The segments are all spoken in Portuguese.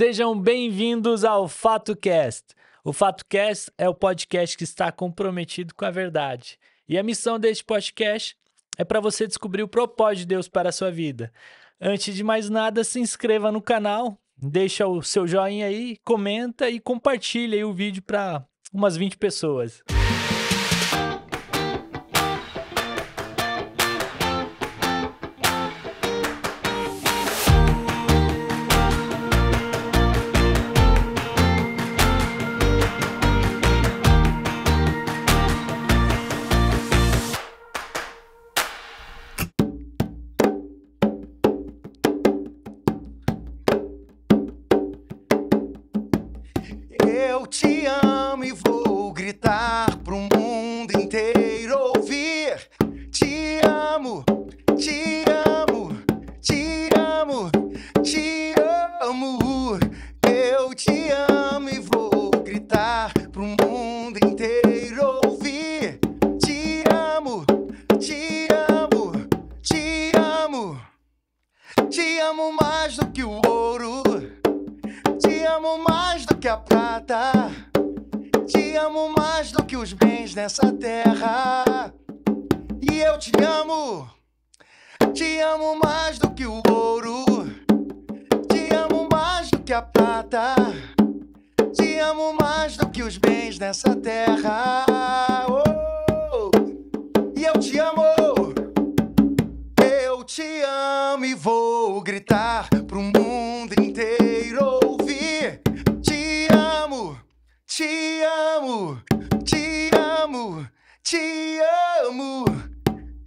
Sejam bem-vindos ao FatoCast. O FatoCast é o podcast que está comprometido com a verdade. E a missão deste podcast é para você descobrir o propósito de Deus para a sua vida. Antes de mais nada, se inscreva no canal, deixa o seu joinha aí, comenta e compartilha aí o vídeo para umas 20 pessoas. Música Te amo, te amo, te amo.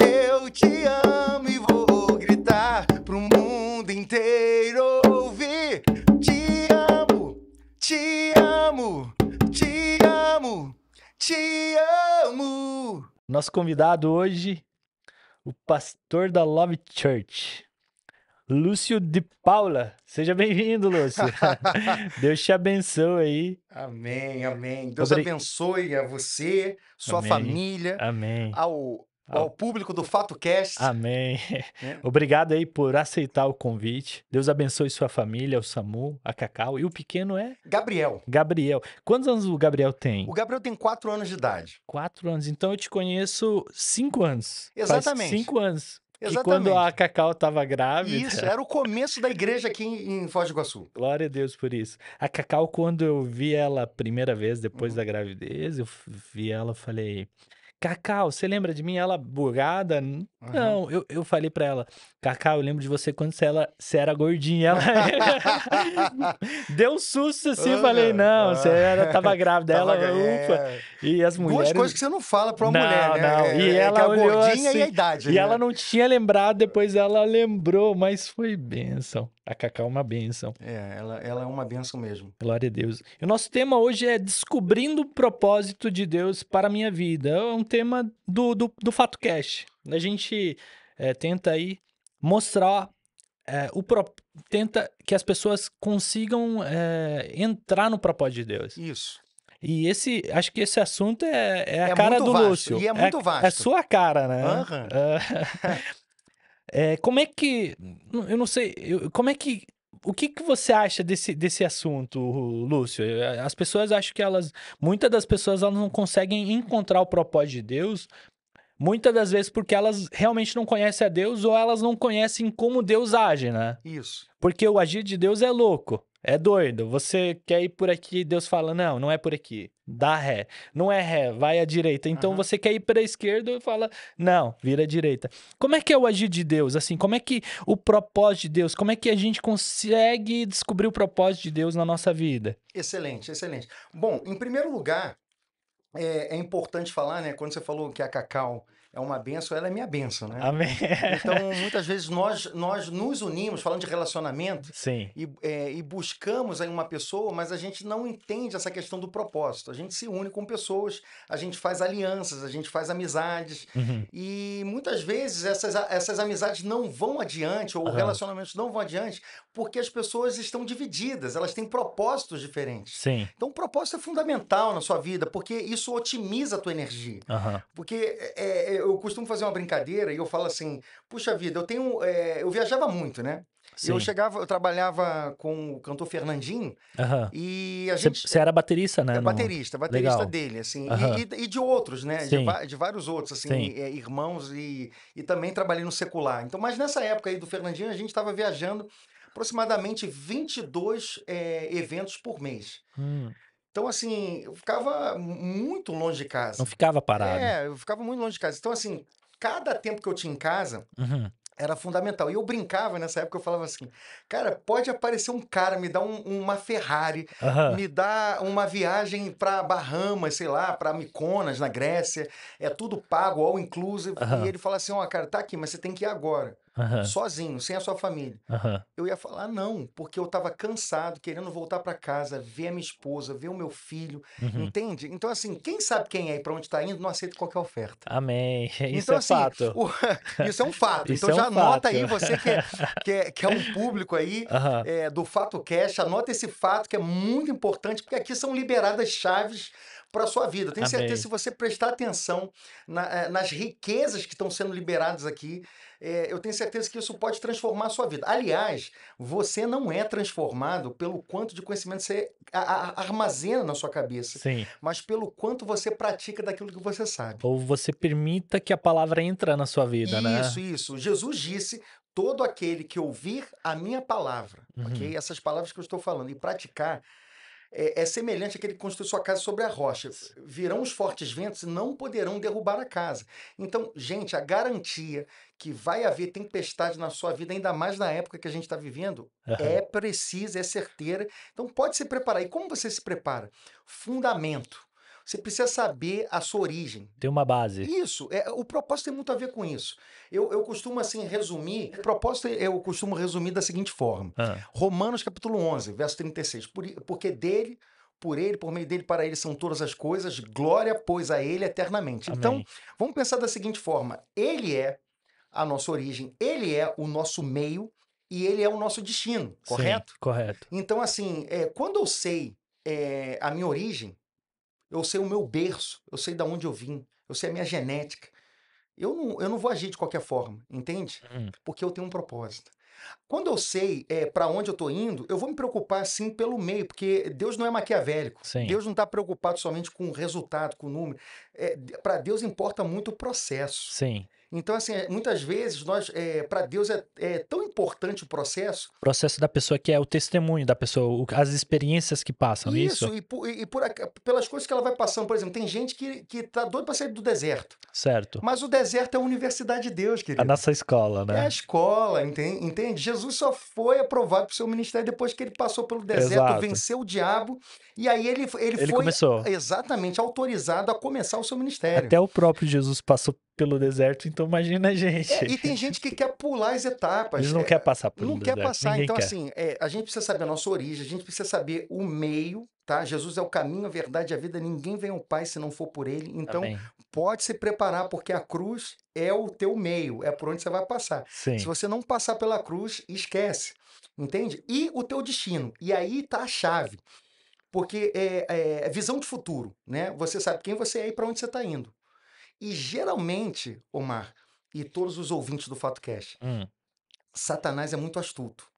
Eu te amo e vou gritar pro mundo inteiro ouvir. Te amo, te amo, te amo, te amo. Nosso convidado hoje, o pastor da Love Church, Lúcio de Paula. Seja bem-vindo, Lúcio. Deus te abençoe aí. Amém, amém. Deus Obrig... abençoe a você, sua amém. família, amém. Ao, ao público do FatoCast. Amém. É. Obrigado aí por aceitar o convite. Deus abençoe sua família, o Samu, a Cacau. E o pequeno é? Gabriel. Gabriel. Quantos anos o Gabriel tem? O Gabriel tem quatro anos de idade. Quatro anos. Então eu te conheço cinco anos. Exatamente. Faz cinco anos. Exatamente. quando a Cacau estava grávida. Isso, era o começo da igreja aqui em, em Foz do Iguaçu. Glória a Deus por isso. A Cacau, quando eu vi ela a primeira vez depois uhum. da gravidez, eu vi ela falei. Cacau, você lembra de mim? Ela bugada, Uhum. Não, eu, eu falei pra ela, Cacá, eu lembro de você quando você, ela, você era gordinha. Ela deu um susto assim, falei, não, ah, você era, tava grávida. Tava ela, ufa. É. E as mulheres. Duas coisas que você não fala pra uma não, mulher, né? Não. E é, é ela é olhou gordinha assim, e a idade. E né? ela não tinha lembrado, depois ela lembrou, mas foi benção. A Cacá é uma benção. É, ela, ela é uma benção mesmo. Glória a Deus. E o nosso tema hoje é descobrindo o propósito de Deus para a minha vida. É um tema do, do, do Fato Cash. A gente é, tenta aí mostrar é, o pro... tenta que as pessoas consigam é, entrar no propósito de Deus. Isso. E esse, acho que esse assunto é, é a é cara do vasto, Lúcio. E é, é muito é, vasto. É sua cara, né? Uhum. É, como é que, eu não sei, como é que, o que, que você acha desse, desse assunto, Lúcio? As pessoas acham que elas, muitas das pessoas elas não conseguem encontrar o propósito de Deus Muitas das vezes porque elas realmente não conhecem a Deus ou elas não conhecem como Deus age, né? Isso. Porque o agir de Deus é louco, é doido. Você quer ir por aqui, Deus fala: não, não é por aqui. Dá ré. Não é ré, vai à direita. Então uhum. você quer ir para a esquerda e fala: não, vira à direita. Como é que é o agir de Deus? Assim, como é que o propósito de Deus? Como é que a gente consegue descobrir o propósito de Deus na nossa vida? Excelente, excelente. Bom, em primeiro lugar, é, é, importante falar, né? Quando você falou que a Cacau é uma benção, ela é minha benção, né? Amém. Então, muitas vezes nós, nós nos unimos, falando de relacionamento, Sim. E, é, e buscamos aí uma pessoa, mas a gente não entende essa questão do propósito. A gente se une com pessoas, a gente faz alianças, a gente faz amizades. Uhum. E muitas vezes essas, essas amizades não vão adiante, ou uhum. relacionamentos não vão adiante, porque as pessoas estão divididas, elas têm propósitos diferentes. Sim. Então, o propósito é fundamental na sua vida, porque isso otimiza a tua energia. Uhum. Porque é, é, eu costumo fazer uma brincadeira e eu falo assim, puxa vida, eu tenho... É, eu viajava muito, né? Sim. Eu chegava, eu trabalhava com o cantor Fernandinho uhum. e a gente. Você era baterista, né? Era é baterista, baterista Legal. dele, assim, uhum. e, e, de outros, né? De, de, vários outros, assim, e, é, irmãos e, e também trabalhei no secular. Então, mas nessa época aí do Fernandinho, a gente estava viajando aproximadamente 22 é, eh, eventos por mês. Hum. Então, assim, eu ficava muito longe de casa. Não ficava parado. É, eu ficava muito longe de casa. Então, assim, cada tempo que eu tinha em casa, uhum era fundamental. E eu brincava nessa época, eu falava assim, cara, pode aparecer um cara, me dar um, uma Ferrari, uhum. me dar uma viagem para Bahamas, sei lá, para Miconas na Grécia, é tudo pago, all inclusive. Uhum. E ele fala assim, ó, oh, cara, tá aqui, mas você tem que ir agora uhum. sozinho, sem a sua família. Uhum. Eu ia falar não, porque eu estava cansado, querendo voltar para casa, ver a minha esposa, ver o meu filho, uhum. entende? Então, assim, quem sabe quem é e para onde está indo, não aceita qualquer oferta. Amém. Isso então, é assim, fato. O... Isso é um fato. Isso então, é um já fato. anota aí, você que é, que é, que é um público aí é, do Fato Cash, anota esse fato que é muito importante, porque aqui são liberadas chaves para a sua vida. Tenho Amém. certeza, se você prestar atenção na, eh, nas riquezas que estão sendo liberadas aqui, é, eu tenho certeza que isso pode transformar a sua vida. Aliás, você não é transformado pelo quanto de conhecimento você a, a, armazena na sua cabeça, Sim. mas pelo quanto você pratica daquilo que você sabe. Ou você permita que a palavra entre na sua vida, isso, né? Isso, isso. Jesus disse: todo aquele que ouvir a minha palavra, uhum. ok? Essas palavras que eu estou falando e praticar é, é semelhante àquele que construiu sua casa sobre a rocha. Virão os fortes ventos e não poderão derrubar a casa. Então, gente, a garantia que vai haver tempestade na sua vida, ainda mais na época que a gente está vivendo, uhum. é precisa, é certeira. Então, pode se preparar. E como você se prepara? Fundamento. Você precisa saber a sua origem. Tem uma base. Isso. É, o propósito tem muito a ver com isso. Eu, eu costumo, assim, resumir. O propósito eu costumo resumir da seguinte forma: ah. Romanos, capítulo 11, verso 36. Por, porque dele por ele, por meio dele, para ele são todas as coisas, glória, pois, a ele eternamente. Então, Amém. Então, vamos pensar da seguinte forma: ele é a nossa origem, ele é o nosso meio e ele é o nosso destino, correto? Sim, correto. Então, assim, é, quando eu sei é, a minha origem, eu sei o meu berço, eu sei de onde eu vim, eu sei a minha genética. Eu não, eu não vou agir de qualquer forma, entende? Uhum. Porque eu tenho um propósito. Quando eu sei é, para onde eu estou indo, eu vou me preocupar sim pelo meio, porque Deus não é maquiavélico. Sim. Deus não está preocupado somente com o resultado, com o número. É, para Deus importa muito o processo. Sim. Então, assim, é, muitas vezes nós, é, para Deus é, é, tão importante o processo. O processo da pessoa que é o testemunho da pessoa, as experiências que passam, é isso? Isso, e, por, e por, pelas coisas que ela vai passando. Por exemplo, tem gente que, que tá doido para sair do deserto. Certo. Mas o deserto é a universidade de Deus, querido. A nossa escola, né? É a escola, entende? entende? Jesus só foi aprovado para o seu ministério depois que ele passou pelo deserto, Exato. venceu o diabo, e aí ele, ele, ele foi começou. exatamente autorizado a começar o seu ministério. Até o próprio Jesus passou pelo deserto, então imagina a gente. É, e tem gente que quer pular as etapas. Eles não é, quer passar por Não quer deserto. passar, Ninguém então quer. assim, é, a gente precisa saber a nossa origem, a gente precisa saber o meio, tá? Jesus é o caminho, a verdade e a vida, ninguém vem ao Pai se não for por ele. Então, Amém. pode se preparar porque a cruz é o teu meio, é por onde você vai passar. Sim. Se você não passar pela cruz, esquece. Entende? E o teu destino. E aí tá a chave. Porque é, é visão de futuro, né? Você sabe quem você é e para onde você está indo. E geralmente, Omar, e todos os ouvintes do FatoCast, hum. Satanás é muito astuto.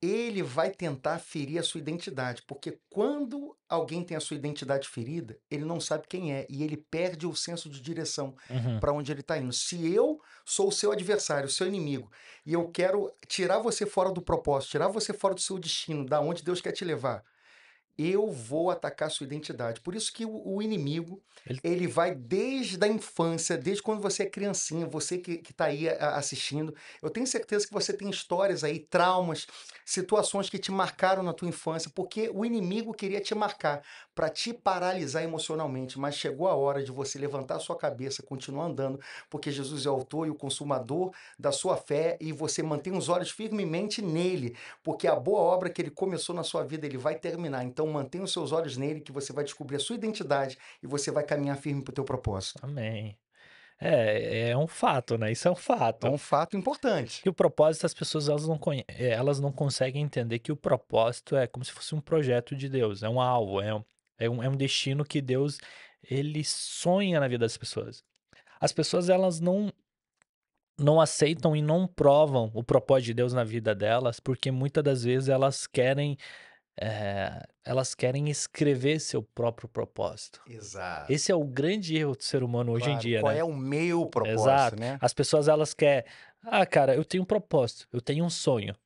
Ele vai tentar ferir a sua identidade, porque quando alguém tem a sua identidade ferida, ele não sabe quem é e ele perde o senso de direção uhum. para onde ele está indo. Se eu sou o seu adversário, o seu inimigo, e eu quero tirar você fora do propósito, tirar você fora do seu destino, da onde Deus quer te levar, eu vou atacar sua identidade. Por isso que o, o inimigo, ele... ele... vai desde a infância, desde quando você é criancinha, você que está aí a, assistindo. Eu tenho certeza que você tem histórias aí, traumas, situações que te marcaram na tua infância, porque o inimigo queria te marcar para te paralisar emocionalmente, mas chegou a hora de você levantar a sua cabeça, continuar andando, porque Jesus é o autor e o consumador da sua fé e você mantém os olhos firmemente nele, porque a boa obra que ele começou na sua vida, ele vai terminar. Então, então mantenha os seus olhos nele que você vai descobrir a sua identidade e você vai caminhar firme para o teu propósito. Amém. É, é um fato, né? Isso é um fato. É um fato importante. E o propósito, as pessoas elas não, conhe... É, elas não conseguem entender que o propósito é como se fosse um projeto de Deus, é um alvo, é um, é um, é um destino que Deus ele sonha na vida das pessoas. As pessoas elas não não aceitam e não provam o propósito de Deus na vida delas, porque muitas das vezes elas querem é, elas querem escrever seu próprio propósito. Exato. Esse é o grande erro do ser humano claro, hoje em dia, qual né? é o meu propósito, Exato. né? As pessoas elas querem, ah, cara, eu tenho um propósito, eu tenho um sonho.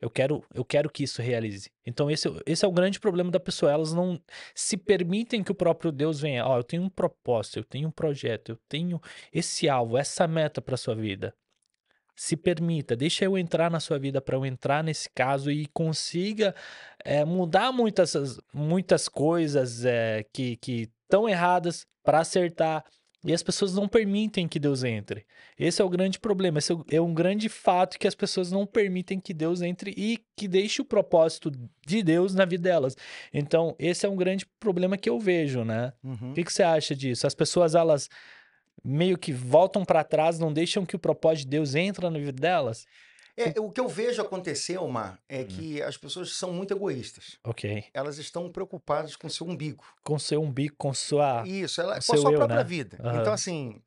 Eu quero, eu quero que isso realize. Então esse, é esse é o grande problema da pessoa, elas não se permitem que o próprio Deus venha, ó, oh, eu tenho um propósito, eu tenho um projeto, eu tenho esse alvo, essa meta para sua vida se permita, deixa eu entrar na sua vida para eu entrar nesse caso e consiga é, mudar muitas, muitas coisas é, que, que estão erradas para acertar. E as pessoas não permitem que Deus entre. Esse é o grande problema. Esse é, é um grande fato que as pessoas não permitem que Deus entre e que deixe o propósito de Deus na vida delas. Então, esse é um grande problema que eu vejo, né? Uhum. O uhum. que, que você acha disso? As pessoas, elas meio que voltam para trás, não deixam que o propósito de Deus entre na vida delas? É, o que eu vejo acontecer, Omar, é hum. que as pessoas são muito egoístas. Ok. Elas estão preocupadas com seu umbigo. Com seu umbigo, com sua. Isso, ela, com, com a sua eu, própria né? vida. Uhum. Então, assim,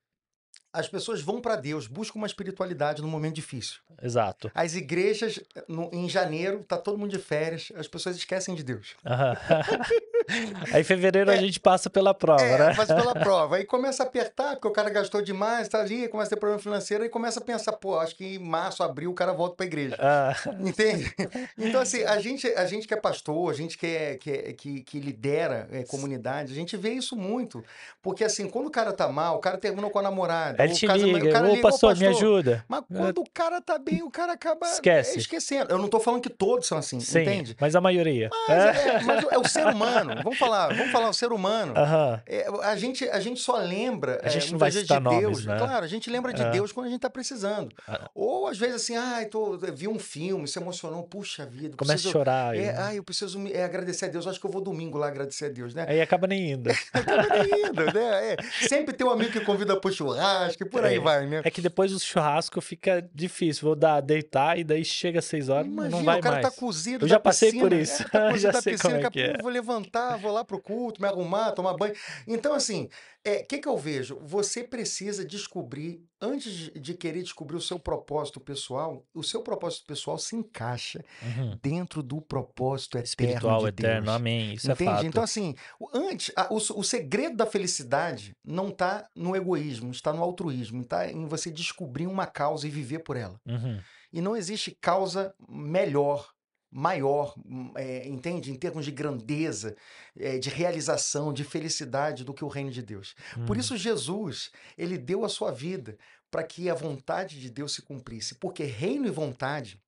as pessoas vão para Deus, buscam uma espiritualidade no momento difícil. Exato. As igrejas, eh, no, em janeiro, tá todo mundo de férias, as pessoas esquecem de Deus. Aí em fevereiro é, a gente passa pela prova, é, né? Passa pela prova. Aí começa a apertar, porque o cara gastou demais, tá ali, começa a ter problema financeiro, e começa a pensar, pô, acho que em março, abril, o cara volta pra igreja. Ah. Entende? Então, assim, a gente, a gente que é pastor, a gente que, é, que, é, que, que, lidera é, comunidade, a gente vê isso muito. Porque, assim, quando o cara tá mal, o cara terminou com a namorada. Ele te liga, o cara ô, liga, pastor, me ajuda. Mas quando o cara tá bem, o cara acaba Esquece. esquecendo. Eu não tô falando que todos são assim, Sim, entende? mas a maioria. Mas é, mas é o ser humano humano. Vamos falar, vamos falar o ser humano. Uh -huh. é, a, gente, a gente só lembra a gente é, não vai de Deus. né? Claro, a gente lembra de uh é. -huh. Deus quando a gente está precisando. Uh ah. -huh. Ou às vezes assim, ah, tô, vi um filme, se emocionou, puxa vida. Começa preciso, a chorar. É, eu preciso me, é, agradecer a Deus. Acho que eu vou domingo lá agradecer a Deus, né? Aí acaba nem indo. acaba nem indo, né? É, sempre tem um amigo que convida para churrasco e por aí vai, né? É que depois do churrasco fica difícil. Vou dar, deitar e daí chega às seis horas, Imagina, não vai mais. o cara tá mais. tá cozido Eu já passei piscina, por isso. É, tá já da sei piscina, como é que é. vou levantar vou lá pro culto, me arrumar, tomar banho. Então, assim, o é, que, que eu vejo? Você precisa descobrir, antes de querer descobrir o seu propósito pessoal, o seu propósito pessoal se encaixa uhum. dentro do propósito eterno. Espiritual de eterno, Deus. amém. Isso é Entende? é fato. Então, assim, antes, a, o, o segredo da felicidade não está no egoísmo, está no altruísmo, está em você descobrir uma causa e viver por ela. Uhum. E não existe causa melhor maior, hum, é, entende? Em termos de grandeza, é, de realização, de felicidade do que o reino de Deus. Hum. Por isso, Jesus, ele deu a sua vida para que a vontade de Deus se cumprisse, porque reino e vontade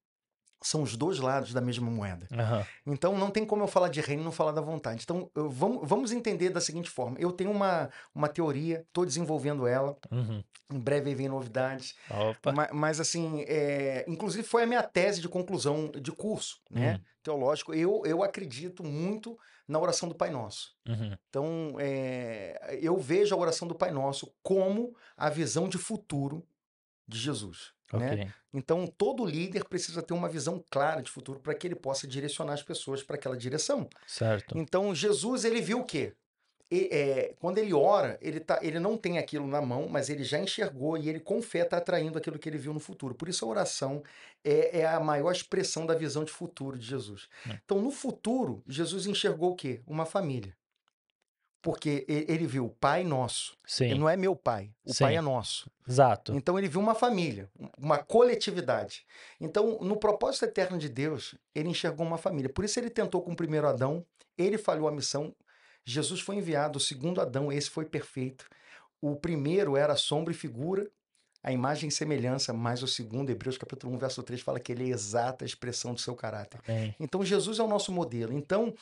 são os dois lados da mesma moeda. Uhum. Então não tem como eu falar de reino e não falar da vontade. Então eu, vamos, vamos entender da seguinte forma: eu tenho uma, uma teoria, estou desenvolvendo ela, uhum. em breve vem novidades. Mas, mas, assim, é, inclusive foi a minha tese de conclusão de curso, né? Uhum. Teológico. Eu, eu acredito muito na oração do Pai Nosso. Uhum. Então é, eu vejo a oração do Pai Nosso como a visão de futuro de Jesus. Né? Okay. Então, todo líder precisa ter uma visão clara de futuro para que ele possa direcionar as pessoas para aquela direção. Certo. Então, Jesus, ele viu o quê? E, é, quando ele ora, ele, tá, ele não tem aquilo na mão, mas ele já enxergou e ele com fé está atraindo aquilo que ele viu no futuro. Por isso a oração é, é a maior expressão da visão de futuro de Jesus. É. Então, no futuro, Jesus enxergou o quê? Uma família. Porque ele viu o pai nosso. Sim. Ele não é meu pai. O Sim. pai é nosso. Exato. Então ele viu uma família, uma coletividade. Então, no propósito eterno de Deus, ele enxergou uma família. Por isso ele tentou com o primeiro Adão, ele falhou a missão. Jesus foi enviado, o segundo Adão, esse foi perfeito. O primeiro era sombra e figura a imagem e semelhança, mas o segundo, Hebreus capítulo 1, verso 3, fala que ele é a exata expressão do seu caráter. É. Então, Jesus é o nosso modelo. Então,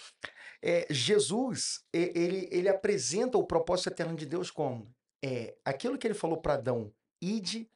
é, Jesus, ele, ele apresenta o propósito eterno de Deus como é, aquilo que ele falou para Adão, ide,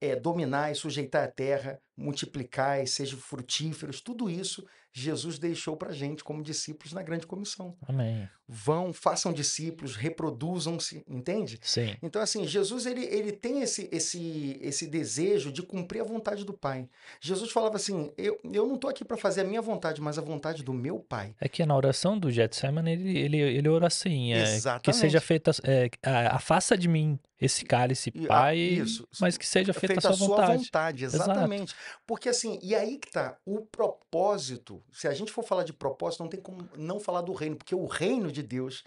é, dominar e sujeitar a terra, multiplicai, sejam frutíferos, tudo isso Jesus deixou para a gente como discípulos na grande comissão. Amém. Vão, façam discípulos, reproduzam-se, entende? Sim. Então, assim, Jesus ele, ele tem esse, esse, esse desejo de cumprir a vontade do Pai. Jesus falava assim: Eu, eu não estou aqui para fazer a minha vontade, mas a vontade do meu Pai. É que na oração do Getsemane ele, ele, ele ora assim: é, Exatamente. Que seja feita, é, a, faça de mim esse cálice, ah, Pai, isso, mas que seja é feita, feita a sua, a sua vontade. vontade exatamente. Exato. Porque assim, e aí que tá, o propósito, se a gente for falar de propósito, não tem como não falar do reino, porque o reino de Deus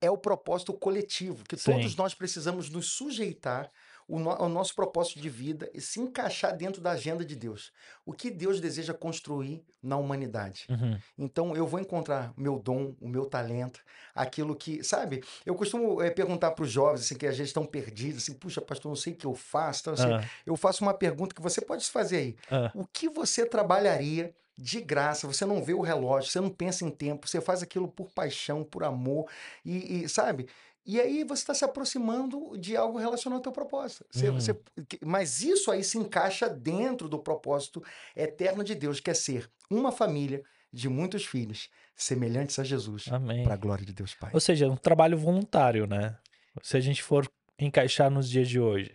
é o propósito coletivo, que Sim. todos nós precisamos nos sujeitar o, no, o nosso propósito de vida e se encaixar dentro da agenda de Deus. O que Deus deseja construir na humanidade. Uhum. Então eu vou encontrar meu dom, o meu talento, aquilo que. Sabe? Eu costumo é, perguntar para os jovens assim, que às vezes estão perdidos, assim, puxa, pastor, não sei o que eu faço. Então, assim, uhum. Eu faço uma pergunta que você pode fazer aí. Uhum. O que você trabalharia? de graça, você não vê o relógio, você não pensa em tempo, você faz aquilo por paixão, por amor, e, e sabe? E aí você está se aproximando de algo relacionado ao teu propósito. Você, uhum. você, mas isso aí se encaixa dentro do propósito eterno de Deus, que é ser uma família de muitos filhos, semelhantes a Jesus, para a glória de Deus Pai. Ou seja, é um trabalho voluntário, né? Se a gente for encaixar nos dias de hoje,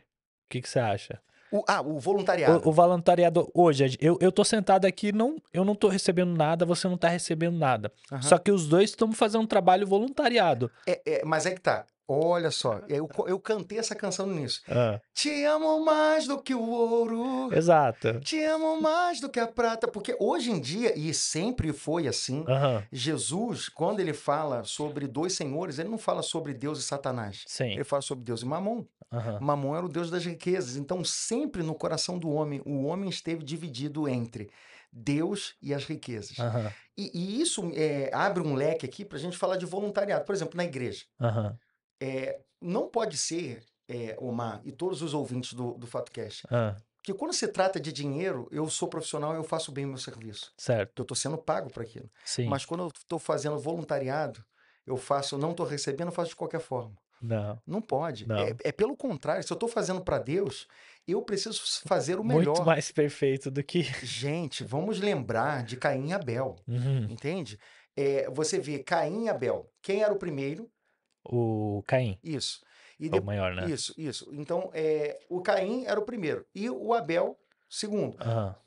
o que, que você acha? O, ah, o voluntariado. O, o, voluntariado. Hoje, eu, eu tô sentado aqui, não, eu não tô recebendo nada, você não tá recebendo nada. Uhum. Só que os dois estamos fazendo um trabalho voluntariado. É, é, mas é que tá. Olha só, eu, eu cantei essa canção nisso. Ah. Te amo mais do que o ouro. Exato. Te amo mais do que a prata. Porque hoje em dia, e sempre foi assim, Jesus, quando ele fala sobre dois senhores, ele não fala sobre Deus e Satanás. Sim. Ele fala sobre Deus e Mamon. Uhum. Mamon era o Deus das riquezas. Então, sempre no coração do homem, o homem esteve dividido entre Deus e as riquezas. E, e, isso é, abre um leque aqui para a gente falar de voluntariado. Por exemplo, na igreja. Uhum. É, não pode ser, é, Omar, e todos os ouvintes do, do FatoCast, ah. que quando se trata de dinheiro, eu sou profissional eu faço bem o meu serviço. Certo. Eu estou sendo pago para aquilo. Sim. Mas quando eu estou fazendo voluntariado, eu faço, não estou recebendo, eu faço de qualquer forma. Não. Não pode. Não. É, é, pelo contrário, se eu estou fazendo para Deus, eu preciso fazer o melhor. Muito mais perfeito do que. Gente, vamos lembrar de Caim e Abel. Uhum. Entende? É, você vê Caim e Abel. Quem era o primeiro? o Caim. Isso. E é de... o maior, né? Isso, isso. Então, é, o Caim era o primeiro e o Abel, segundo.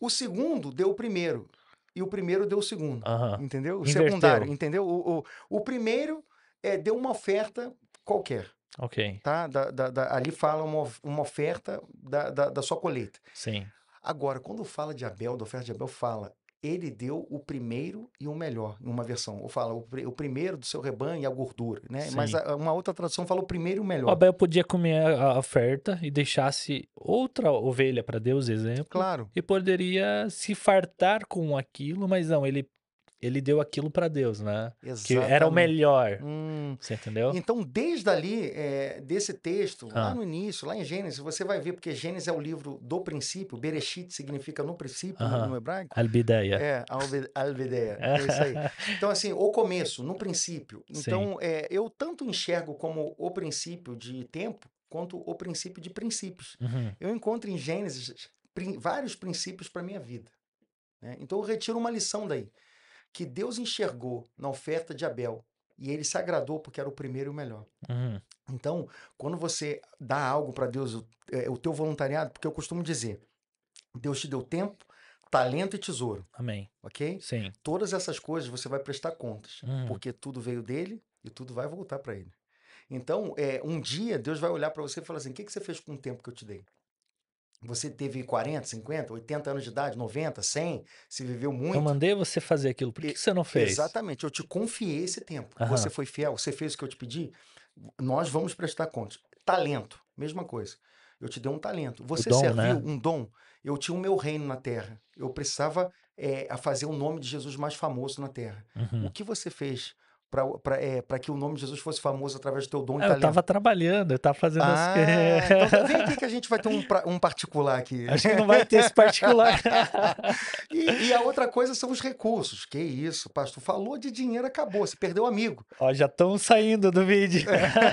O segundo deu o primeiro e o primeiro deu o segundo, entendeu? O Inverteram. secundário, entendeu? O, o, o primeiro é, deu uma oferta qualquer. Ok. Tá? Da, da, da, ali fala uma, uma oferta da, da, da sua colheita. Sim. Agora, quando fala de Abel, da oferta de Abel, fala ele deu o primeiro e o melhor, em uma versão. Ou fala, o, o primeiro do seu rebanho e é a gordura, né? Sim. Mas a, uma outra tradução fala o primeiro e o melhor. O Abel podia comer a oferta e deixasse outra ovelha para Deus, exemplo. Claro. E poderia se fartar com aquilo, mas não, ele ele deu aquilo para Deus, né? Exatamente. Que era o melhor. Hum. Você entendeu? Então, desde ali, é, desse texto, ah. lá no início, lá em Gênesis, você vai ver, porque Gênesis é o livro do princípio, Berechit significa no princípio, ah. no hebraico. Albideia. É, albideia. é isso aí. Então, assim, o começo, no princípio. Então, é, eu tanto enxergo como o princípio de tempo, quanto o princípio de princípios. Uhum. Eu encontro em Gênesis prin vários princípios para minha vida. Né? Então, eu retiro uma lição daí que Deus enxergou na oferta de Abel e ele se agradou porque era o primeiro e o melhor. Uhum. Então, quando você dá algo para Deus, o, é, o teu voluntariado, porque eu costumo dizer, Deus te deu tempo, talento e tesouro. Amém. Ok? Sim. Todas essas coisas você vai prestar contas, uhum. porque tudo veio dele e tudo vai voltar para ele. Então, é, um dia Deus vai olhar para você e falar assim: o que, que você fez com o tempo que eu te dei? Você teve 40, 50, 80 anos de idade, 90, 100, se viveu muito. Eu mandei você fazer aquilo, por que, e, você não fez? Exatamente, eu te confiei esse tempo. Aham. Você foi fiel, você fez o que eu te pedi, nós vamos prestar contas. Talento, mesma coisa. Eu te dei um talento. Você dom, né? serviu né? um dom. Eu tinha o meu reino na terra. Eu precisava é, fazer o nome de Jesus mais famoso na terra. Uhum. O que você fez para é, que o nome de Jesus fosse famoso através do teu dom ah, e Eu estava trabalhando, eu estava fazendo ah, as... Então, tá, vem aqui que a gente vai ter um, um particular aqui. Acho que não vai ter esse particular. e, e, a outra coisa são os recursos. Que isso, pastor. Falou de dinheiro, acabou. Você perdeu o amigo. Ó, já estão saindo do vídeo.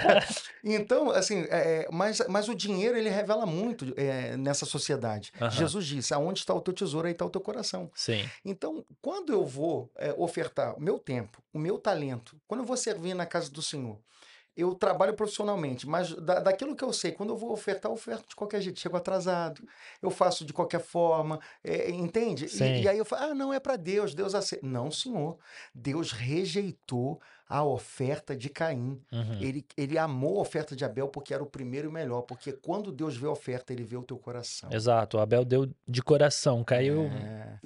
então, assim, é, é, mas, mas o dinheiro, ele revela muito é, nessa sociedade. Jesus disse, aonde está o teu tesouro, aí está o teu coração. Sim. Então, quando eu vou é, ofertar o meu tempo, o meu talento, quando eu vou servir na casa do Senhor, eu trabalho profissionalmente, mas da, daquilo que eu sei, quando eu vou ofertar, eu oferto de qualquer jeito. Chego atrasado, eu faço de qualquer forma, é, entende? E, e, aí eu falo, ah, não, é para Deus, Deus aceita. Não, senhor, Deus rejeitou a oferta de Caim. Uhum. Ele, ele amou a oferta de Abel porque era o primeiro e melhor, porque quando Deus vê a oferta, ele vê o teu coração. Exato, Abel deu de coração, caiu... É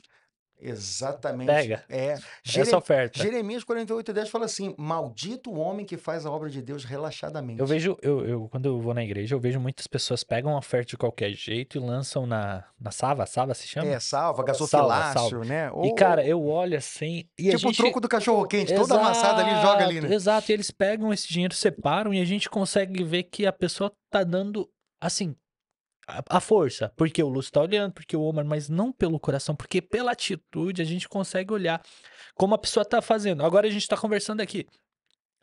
Exatamente. Pega. É. é Jere... Essa oferta. Jeremias 48,10 fala assim: Maldito o homem que faz a obra de Deus relaxadamente. Eu vejo, eu, eu, quando eu vou na igreja, eu vejo muitas pessoas pegam uma oferta de qualquer jeito e lançam na, na sava, sava se chama? É, salva, gasofilácio, né? Ou... E cara, eu olho assim. E tipo gente... o troco do cachorro-quente, toda amassada ali, joga ali, né? Exato, e eles pegam esse dinheiro, separam e a gente consegue ver que a pessoa tá dando, assim, a, força, porque o Lúcio tá olhando, porque o Omar, mas não pelo coração, porque pela atitude a gente consegue olhar como a pessoa tá fazendo. Agora a gente tá conversando aqui.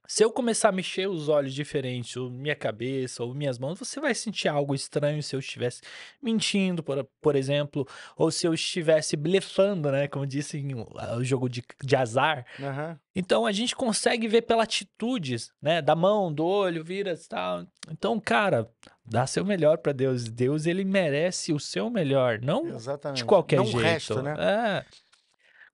Se eu começar a mexer os olhos diferentes, ou minha cabeça, ou minhas mãos, você vai sentir algo estranho se eu estivesse mentindo, por, por exemplo, ou se eu estivesse blefando, né? Como disse em o jogo de, de azar. Uhum. Então a gente consegue ver pelas atitudes, né? Da mão, do olho, vira e tal. Então, cara, Dá seu melhor para Deus. Deus, ele merece o seu melhor, não Exatamente. de qualquer não jeito. né? É.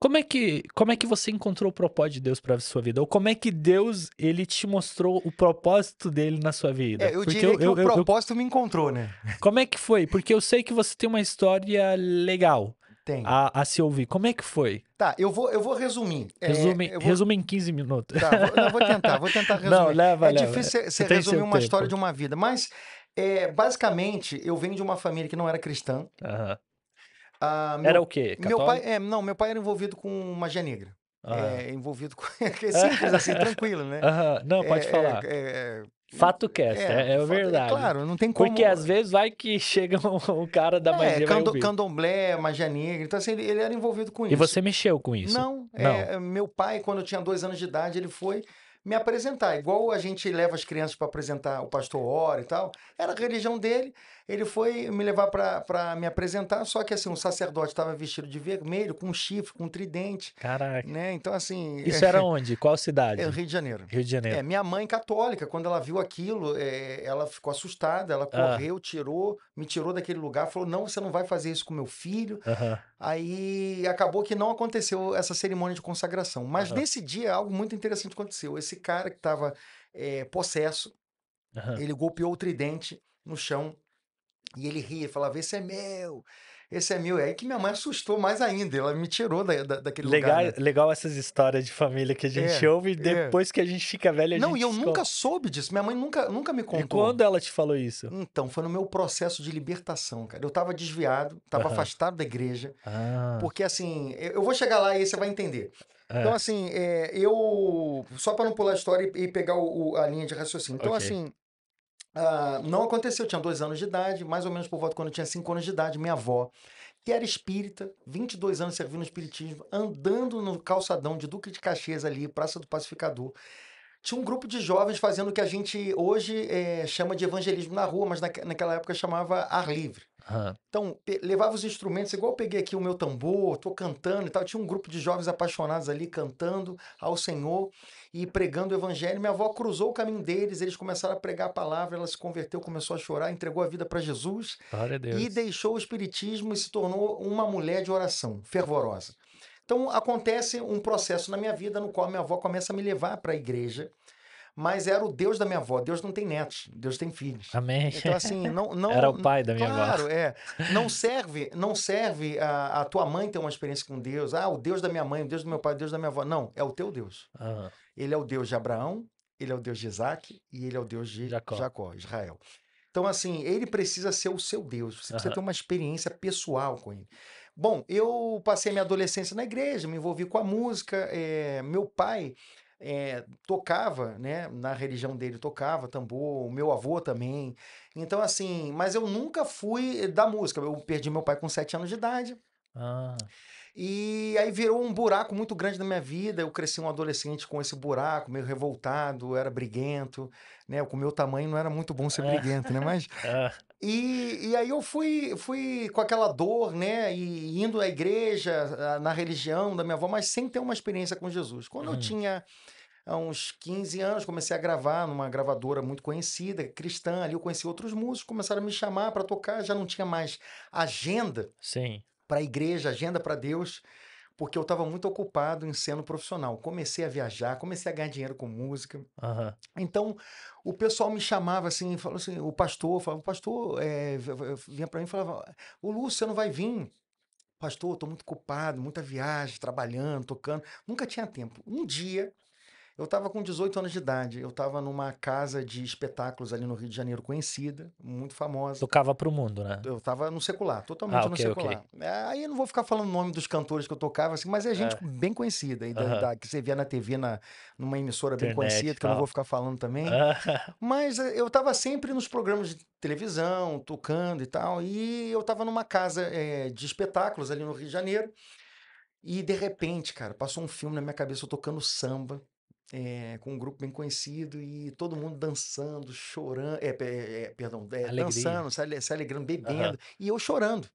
Como é que como é que você encontrou o propósito de Deus para sua vida? Ou como é que Deus ele te mostrou o propósito dele na sua vida? É, eu Porque diria eu, que eu, o eu, propósito me encontrou, né? Como é que foi? Porque eu sei que você tem uma história legal. Tem. A, a se ouvir. Como é que foi? Tá, eu vou, eu vou resumir. É, resume, é, vou... resume em 15 minutos. Tá, vou, vou tentar, vou tentar resumir. Não, leva, é leva. difícil você resumir uma tempo. história de uma vida, mas é, basicamente, eu venho de uma família que não era cristã. Ah, meu, era o quê? Católico? Meu pai, é, não, meu pai era envolvido com magia negra. É, é envolvido com. é simples, assim, tranquilo, né? Não, pode é, falar. É, é, Fato que é, é, é, é verdade. claro, não tem como. Porque às vezes vai que chega o um cara da magia. É, candomblé, magia negra. Então, assim, ele, ele, era envolvido com isso. E você mexeu com isso? Não. não. meu pai, quando eu tinha dois anos de idade, ele foi me apresentar. Igual a gente leva as crianças para apresentar o pastor Ora e tal. Era a religião dele. Ele foi me levar para me apresentar, só que assim, um sacerdote estava vestido de vermelho, com um chifre, com um tridente. Caraca. Né? Então, assim. Isso era onde? Qual cidade? É, Rio de Janeiro. Rio de Janeiro. É, minha mãe, católica, quando ela viu aquilo, é, ela ficou assustada, ela ah. correu, ah. tirou, me tirou daquele lugar, falou: não, você não vai fazer isso com meu filho. Uh -huh. Aí acabou que não aconteceu essa cerimônia de consagração. Mas uh -huh. nesse dia, algo muito interessante aconteceu. Esse cara que estava é, possesso, uh -huh. ele golpeou o tridente no chão e ele ria, falava: Esse é meu, esse é meu. É aí que minha mãe assustou mais ainda, ela me tirou da, da daquele legal, lugar. Né? Legal essas histórias de família que a é, gente é, ouve e é. depois é. que a gente fica velha. Não, e eu nunca soube disso, minha mãe nunca, nunca me contou. E quando ela te falou isso? Então, foi no meu processo de libertação, cara. Eu tava desviado, tava uhum. afastado da igreja, ah. porque assim, eu vou chegar lá e aí você vai entender. É. Então, assim, é, eu. Só para não pular a história e, pegar o, a linha de raciocínio. Então, okay. assim, Uh, não aconteceu, eu tinha dois anos de idade, mais ou menos por volta quando eu tinha cinco anos de idade, minha avó, que era espírita, 22 anos servindo no espiritismo, andando no calçadão de Duque de Caxias ali, Praça do Pacificador, tinha um grupo de jovens fazendo o que a gente hoje é, chama de evangelismo na rua, mas na, naquela época chamava ar livre. Uhum. Então, levava os instrumentos, igual eu peguei aqui o meu tambor, tô cantando e tal. Tinha um grupo de jovens apaixonados ali cantando ao Senhor e pregando o evangelho. Minha avó cruzou o caminho deles, eles começaram a pregar a palavra, ela se converteu, começou a chorar, entregou a vida para Jesus e deixou o espiritismo e se tornou uma mulher de oração fervorosa. Então, acontece um processo na minha vida no qual minha avó começa a me levar para a igreja mas era o Deus da minha avó. Deus não tem netos, Deus tem filhos. Amém. Então assim, não, não era o pai da minha claro, avó. Claro, é. Não serve, não serve a, a, tua mãe ter uma experiência com Deus. Ah, o Deus da minha mãe, o Deus do meu pai, o Deus da minha avó. Não, é o teu Deus. Ah. Ele é o Deus de Abraão, ele é o Deus de Isaac e ele é o Deus de Jacó, Jacó Israel. Então, assim, ele precisa ser o seu Deus. Você precisa ter uma experiência pessoal com ele. Bom, eu passei minha adolescência na igreja, me envolvi com a música. É, meu pai é, tocava, né? Na religião dele tocava tambor, o meu avô também. Então, assim, mas eu nunca fui eh, da música. Eu perdi meu pai com sete anos de idade. Ah. E aí virou um buraco muito grande na minha vida. Eu cresci um adolescente com esse buraco, meio revoltado, era briguento, né? Com o meu tamanho não era muito bom ser é. briguento, né? Mas. É. E, e aí eu fui, fui com aquela dor, né? E indo à igreja, ah, na religião da minha avó, mas sem ter uma experiência com Jesus. Quando eu uhum. tinha ah, uns 15 anos, comecei a gravar numa gravadora muito conhecida, cristã. Ali eu conheci outros músicos, começaram a me chamar para tocar, já não tinha mais agenda. Sim para a igreja, agenda para Deus, porque eu estava muito ocupado em sendo profissional. Comecei a viajar, comecei a ganhar dinheiro com música. Uhum. Então, o pessoal me chamava assim, falou assim, o pastor, falava, o pastor é, vinha para mim e falava, o Lúcio, você não vai vir? Pastor, estou muito ocupado, muita viagem, trabalhando, tocando. Nunca tinha tempo. Um dia, eu estava com 18 anos de idade. Eu estava numa casa de espetáculos ali no Rio de Janeiro, conhecida, muito famosa. Tocava para o mundo, né? Eu estava no secular, totalmente ah, okay, no secular. Okay. É, aí eu não vou ficar falando o nome dos cantores que eu tocava, assim, mas é gente é. bem conhecida, uh -huh. da, da, que você via na TV, na, numa emissora Internet, bem conhecida, que eu não vou ficar falando também. Mas eh, eu estava sempre nos programas de televisão, tocando e tal. E eu estava numa casa é, de espetáculos ali no Rio de Janeiro. E de repente, cara, passou um filme na minha cabeça, eu tocando samba é, com um grupo bem conhecido e todo mundo dançando, chorando, é, é perdão, é, dançando, se, se alegrando, bebendo, uhum. e eu chorando.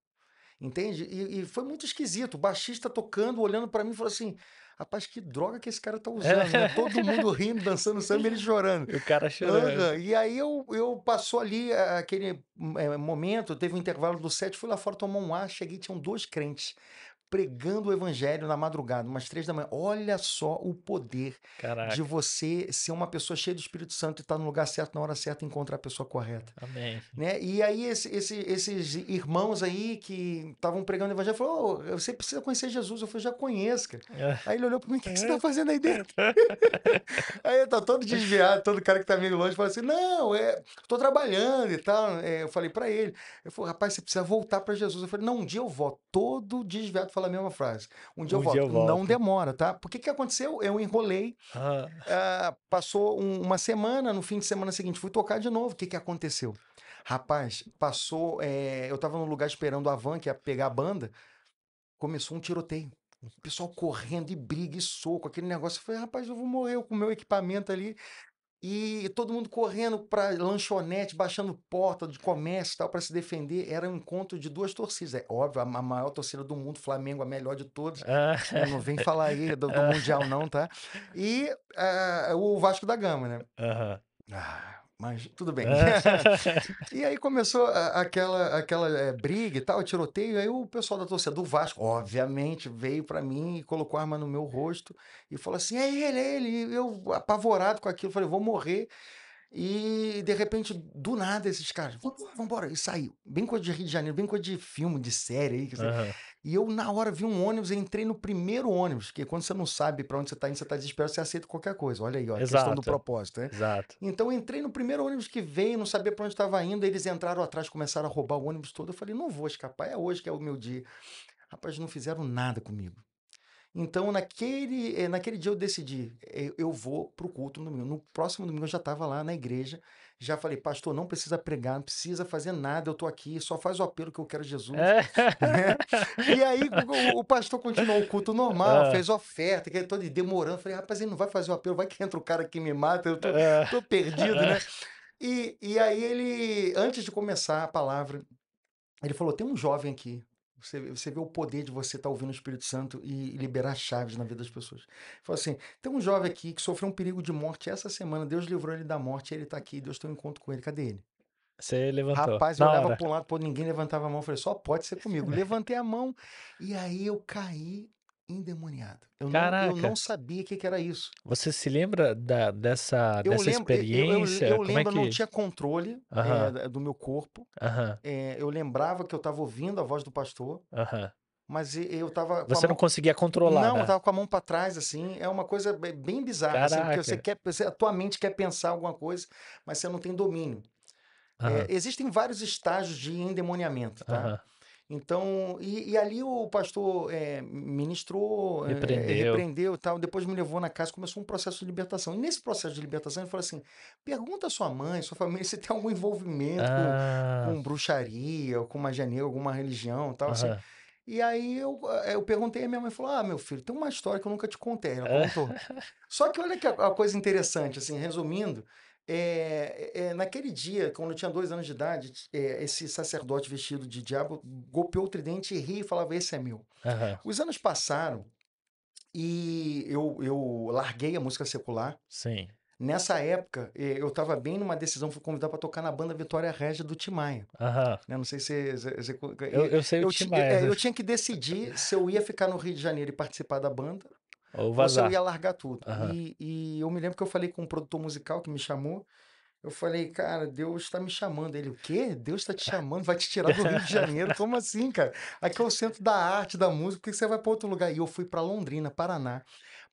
Entende? E, e, foi muito esquisito. O baixista tocando, olhando para mim falou assim: rapaz, que droga que esse cara tá usando, né? Todo mundo rindo, dançando samba, ele chorando. E o cara chorando. Uhum. E aí eu, eu passou ali aquele é, momento, teve um intervalo do set, fui lá fora tomar um ar, cheguei, tinham dois crentes pregando o evangelho na madrugada, umas três da manhã. Olha só o poder Caraca. de você ser uma pessoa cheia do Espírito Santo e estar tá no lugar certo, na hora certa, encontrar a pessoa correta. Amém. Né? E aí, esse, esse, esses irmãos aí que estavam pregando o evangelho falou: oh, Você precisa conhecer Jesus. Eu falei: Já conheço, cara. É. Aí ele olhou para mim: O que, que você está fazendo aí dentro? aí tá todo desviado, todo cara que tá meio longe fala assim: Não, é, tô trabalhando e tal. É, eu falei para ele: eu falei, Rapaz, você precisa voltar para Jesus. Eu falei: Não, um dia eu volto. Todo desviado fala pela mesma frase. Um dia, um eu, volto. dia eu volto. Não demora, tá? Porque que aconteceu? Eu enrolei. Ah. Uh, passou um, uma semana, no fim de semana seguinte, fui tocar de novo. O que, que aconteceu? Rapaz, passou. É, eu tava num lugar esperando a van, que ia pegar a banda. Começou um tiroteio. O pessoal correndo e briga e soco, aquele negócio. Eu falei, rapaz, eu vou morrer eu com o meu equipamento ali. E todo mundo correndo para lanchonete, baixando porta de comércio e tal, para se defender. Era um encontro de duas torcidas. É óbvio, a maior torcida do mundo, Flamengo, a melhor de todas. Ah. Não vem falar aí do, do Mundial, não, tá? E uh, o Vasco da Gama, né? Uhum. Aham. Ah mas tudo bem. É. e aí começou aquela, aquela é, briga e tal, tiroteio. Aí o pessoal da torcida do Vasco, obviamente, veio para mim e colocou a arma no meu rosto e falou assim: é ele, é ele. Eu, apavorado com aquilo, falei: vou morrer. E de repente, do nada, esses caras, vambora, vambora, e saiu. Bem coisa de Rio de Janeiro, bem coisa de filme, de série aí. Uhum. E eu, na hora, vi um ônibus, entrei no primeiro ônibus, porque quando você não sabe para onde você está indo, você está desesperado, você aceita qualquer coisa. Olha aí, ó, a Exato. questão do propósito, né? Exato. Então eu entrei no primeiro ônibus que veio, não sabia para onde estava indo, eles entraram atrás, começaram a roubar o ônibus todo. Eu falei, não vou escapar, é hoje que é o meu dia. Rapaz, não fizeram nada comigo. Então, naquele, eh, naquele dia eu decidi, eh, eu vou pro culto no domingo. No próximo domingo eu já estava lá na igreja já falei, pastor, não precisa pregar, não precisa fazer nada, eu tô aqui, só faz o apelo que eu quero Jesus. É. E aí o, o, pastor continuou o culto normal, é. fez oferta, que todo demorando. Falei, rapaz, ele não vai fazer o apelo, vai que entra o cara que me mata, eu tô, é. tô perdido, né? E, e aí ele, antes de começar a palavra, ele falou: tem um jovem aqui. Você, você vê o poder de você estar tá ouvindo o Espírito Santo e liberar chaves na vida das pessoas. Fala assim: tem um jovem aqui que sofreu um perigo de morte essa semana, Deus livrou ele da morte, ele está aqui, Deus tem um encontro com ele, cadê ele? Você levantou. Rapaz, eu olhava para um lado, pô, ninguém levantava a mão. falei, só pode ser comigo. Levantei a mão e aí eu caí endemoniado. Eu Caraca. Não, eu não sabia o que, que, era isso. Você se lembra da, dessa, eu dessa lembro, experiência? Eu, eu, eu é lembro, é que... eu não tinha controle uh -huh. é, do meu corpo. Uh -huh. é, eu lembrava que eu estava ouvindo a voz do pastor. Uh -huh. Mas eu tava. Você mão... não conseguia controlar. Não, né? eu tava com a mão né? para trás, assim. É uma coisa bem bizarra. Assim, porque você quer, a tua mente quer pensar alguma coisa, mas você não tem domínio. Eh, existem vários estágios de endemoniamento, tá? Então, e, e ali o pastor é, ministrou, eh, repreendeu. É, repreendeu tal, depois me levou na casa, começou um processo de libertação. E nesse processo de libertação ele falou assim, pergunta a sua mãe, sua família, se tem algum envolvimento ah. com, com, bruxaria, com magia negra, alguma religião tal, uhum. assim. E aí eu, eh, eu perguntei, a minha mãe falou: Ah, meu filho, tem uma história que eu nunca te contei. Ela contou. Só que olha que a, a coisa interessante, assim, resumindo, é, é, naquele dia, quando eu tinha dois anos de idade, é, esse sacerdote vestido de diabo golpeou o tridente e riu e falava: Esse é meu. Uhum. Os anos passaram e eu, eu larguei a música secular. Sim. Nessa época, eu estava bem numa decisão, fui convidado para tocar na banda Vitória Régia do Timaya Uhum. Né? Não sei se... se, se eu, eu, sei eu o Timaya eu tinha que decidir se eu ia ficar no Rio de Janeiro e participar da banda, ou vazar. Ou se eu ia largar tudo. Uhum. E, e, eu me lembro que eu falei com um produtor musical que me chamou. Eu falei, cara, Deus está me chamando. Ele, o quê? Deus está te chamando, vai te tirar do Rio de Janeiro? Como assim, cara? Aqui é o centro da arte, da música, por que você vai para outro lugar? E eu fui para Londrina, Paraná,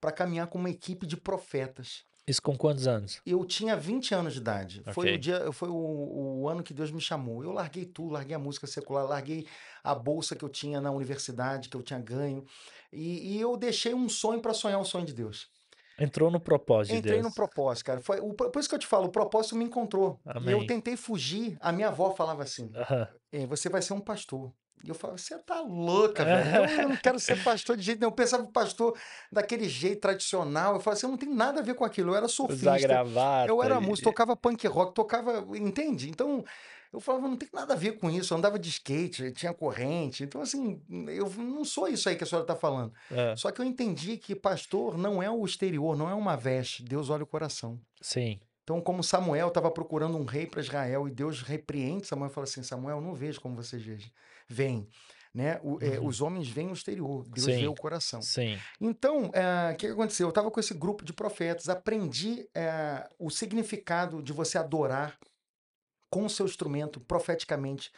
para caminhar com uma equipe de profetas. Isso com quantos anos? Eu tinha 20 anos de idade. Okay. Foi, o, dia, foi o, o, ano que Deus me chamou. Eu larguei tudo, larguei a música secular, larguei a bolsa que eu tinha na universidade, que eu tinha ganho. E, e eu deixei um sonho para sonhar um sonho de Deus. Entrou no propósito. Entrei no propósito, cara. Foi, o, por isso que eu te falo, o propósito me encontrou. Amém. E eu tentei fugir. A minha avó falava assim: uh -huh. É, você vai ser um pastor. E eu falava, você tá louca, velho. Eu, não quero ser pastor de jeito nenhum. Eu pensava pastor daquele jeito tradicional. Eu falava assim, eu não tenho nada a ver com aquilo. Eu era surfista. eu era tá músico, tocava punk rock, tocava. Entende? Então, eu falava, não tem nada a ver com isso. Eu andava de skate, tinha corrente. Então, assim, eu não sou isso aí que a senhora tá falando. É. Só que eu entendi que pastor não é o exterior, não é uma veste. Deus olha o coração. Sim. Então, como Samuel estava procurando um rei para Israel e Deus repreende Samuel, fala assim: Samuel, não vejo como vocês veem. Né? O, é, uhum. é, os homens vêm o exterior, Deus Sim. vê o coração. Sim. Então, é, o é, que aconteceu? Eu estava com esse grupo de profetas, aprendi é, o significado de você adorar com o seu instrumento profeticamente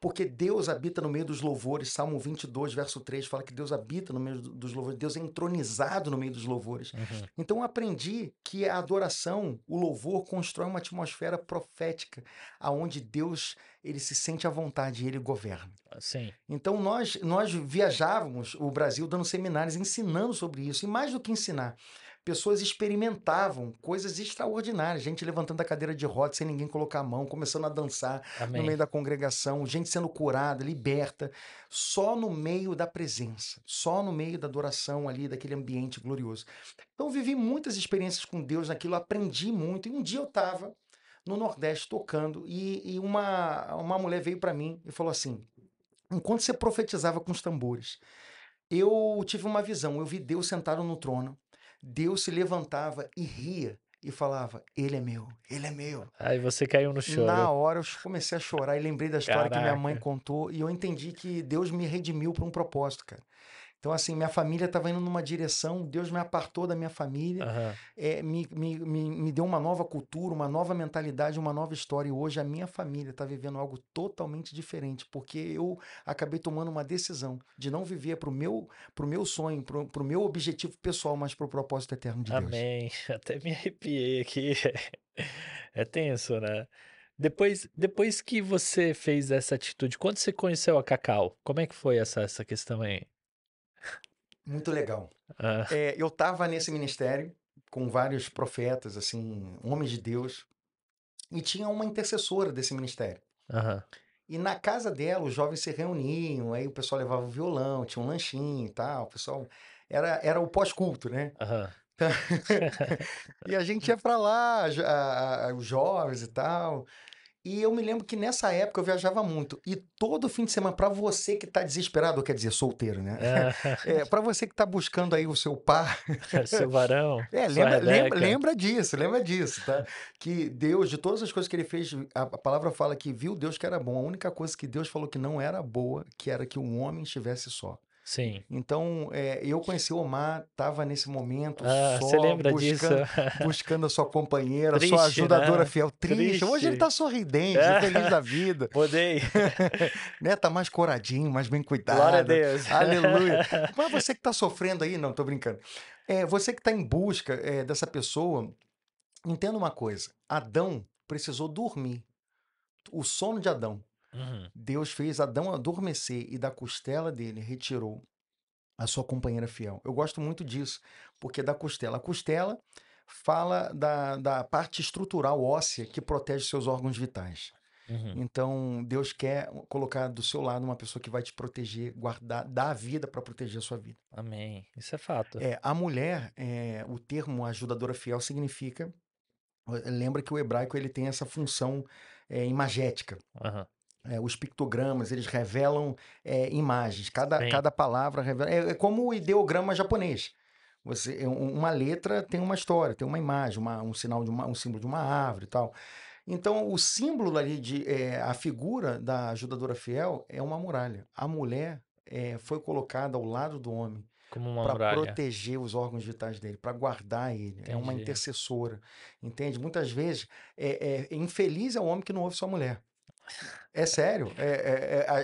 porque Deus habita no meio dos louvores. Salmo 22, verso 3 fala que Deus habita no meio dos louvores. Deus é entronizado no meio dos louvores. Uhum. Então aprendi que a adoração, o louvor constrói uma atmosfera profética aonde Deus, ele se sente à vontade e ele governa. Ah, sim. Então nós nós viajávamos o Brasil dando seminários ensinando sobre isso e mais do que ensinar, pessoas experimentavam coisas extraordinárias. Gente levantando a cadeira de rodas sem ninguém colocar a mão, começando a dançar Amém. no meio da congregação, gente sendo curada, liberta, só no meio da presença, só no meio da adoração ali, daquele ambiente glorioso. Então, vivi muitas experiências com Deus naquilo, aprendi muito. E um dia eu estava no Nordeste tocando e, e uma, uma mulher veio para mim e falou assim: enquanto você profetizava com os tambores, eu tive uma visão, eu vi Deus sentado no trono Deus se levantava e ria e falava: Ele é meu, ele é meu. Aí você caiu no choro. Na hora eu comecei a chorar e lembrei da história Caraca. que minha mãe contou e eu entendi que Deus me redimiu para um propósito, cara. Então, assim, minha família estava indo numa direção, Deus me apartou da minha família, uhum. é, me, me, me, me, deu uma nova cultura, uma nova mentalidade, uma nova história. E hoje a minha família está vivendo algo totalmente diferente, porque eu acabei tomando uma decisão de não viver para o meu, pro meu sonho, para o meu objetivo pessoal, mas para o propósito eterno de Amém. Deus. Amém. Até me arrepiei aqui. É tenso, né? Depois, depois que você fez essa atitude, quando você conheceu a Cacau, como é que foi essa, essa questão aí? Muito legal. Ah. É, eu estava nesse ministério com vários profetas, assim, homens de Deus, e tinha uma intercessora desse ministério. Aham. E na casa dela, os jovens se reuniam, aí o pessoal levava o violão, tinha um lanchinho e tal, o pessoal... Era, era o pós-culto, né? Então, e a gente ia para lá, a, a, os jovens e tal. E eu me lembro que nessa época eu viajava muito. E todo fim de semana, para você que tá desesperado, quer dizer, solteiro, né? É. é para você que tá buscando aí o seu par. seu varão. É, lembra, lembra, lembra, disso, lembra disso, tá? Que Deus, de todas as coisas que ele fez, a, a palavra fala que viu Deus que era bom. A única coisa que Deus falou que não era boa, que era que o homem estivesse só. Sim. Então, é, eu conheci o Omar, estava nesse momento ah, só buscando, buscando, a sua companheira, Triste, sua ajudadora né? fiel. Triste. Triste. Hoje ele está sorridente, é. feliz da vida. Podei. né? Tá mais coradinho, mais bem cuidado. Glória a Deus. Aleluia. Mas você que está sofrendo aí, não, estou brincando. É, você que está em busca é, dessa pessoa, entenda uma coisa. Adão precisou dormir. O sono de Adão Uhum. Deus fez Adão adormecer e da costela dele retirou a sua companheira fiel. Eu gosto muito disso, porque é da costela. A costela fala da, da parte estrutural óssea que protege seus órgãos vitais. Uhum. Então, Deus quer colocar do seu lado uma pessoa que vai te proteger, guardar, dar a vida para proteger a sua vida. Amém. Isso é fato. É, a mulher, é, o termo ajudadora fiel significa. Eh, lembra que o hebraico ele tem essa função é, imagética. Uhum. É, os pictogramas, eles revelam é, imagens. Cada, cada palavra revela. É, é, como o ideograma japonês. Você, é uma letra tem uma história, tem uma imagem, uma, um sinal de uma, um símbolo de uma árvore e tal. Então, o símbolo ali de é, a figura da ajudadora fiel é uma muralha. A mulher é, foi colocada ao lado do homem para proteger os órgãos vitais dele, para guardar ele. Entendi. É uma intercessora, entende? Muitas vezes é, é infeliz é o homem que não ouve sua mulher. É sério. É,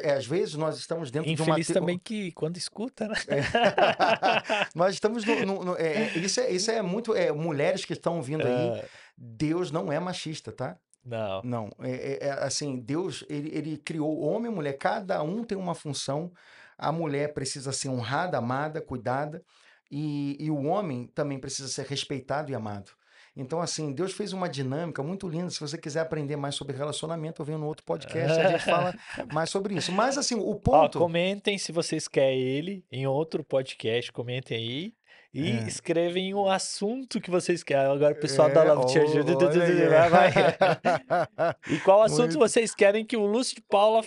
é, é, é, às vezes nós estamos dentro Infeliz de uma... Infeliz também que quando escuta, né? É. nós estamos... No, no, no é, isso, é, isso é muito... mulheres que estão vindo aí, ah. Deus não é machista, tá? Não. Não. É, assim, Deus, ele, ele criou homem e mulher. Cada um tem uma função. A mulher precisa ser honrada, amada, cuidada. E, e o homem também precisa ser respeitado e amado. Então, assim, Deus fez uma dinâmica muito linda. Se você quiser aprender mais sobre relacionamento, eu venho no outro podcast a gente fala mais sobre isso. Mas, assim, o ponto. Ó, comentem se vocês querem ele em outro podcast, comentem aí e é. escrevem o assunto que vocês querem. Agora o pessoal é, da Love Church vai, vai. e qual assunto Muito... vocês querem que o Lúcio de Paula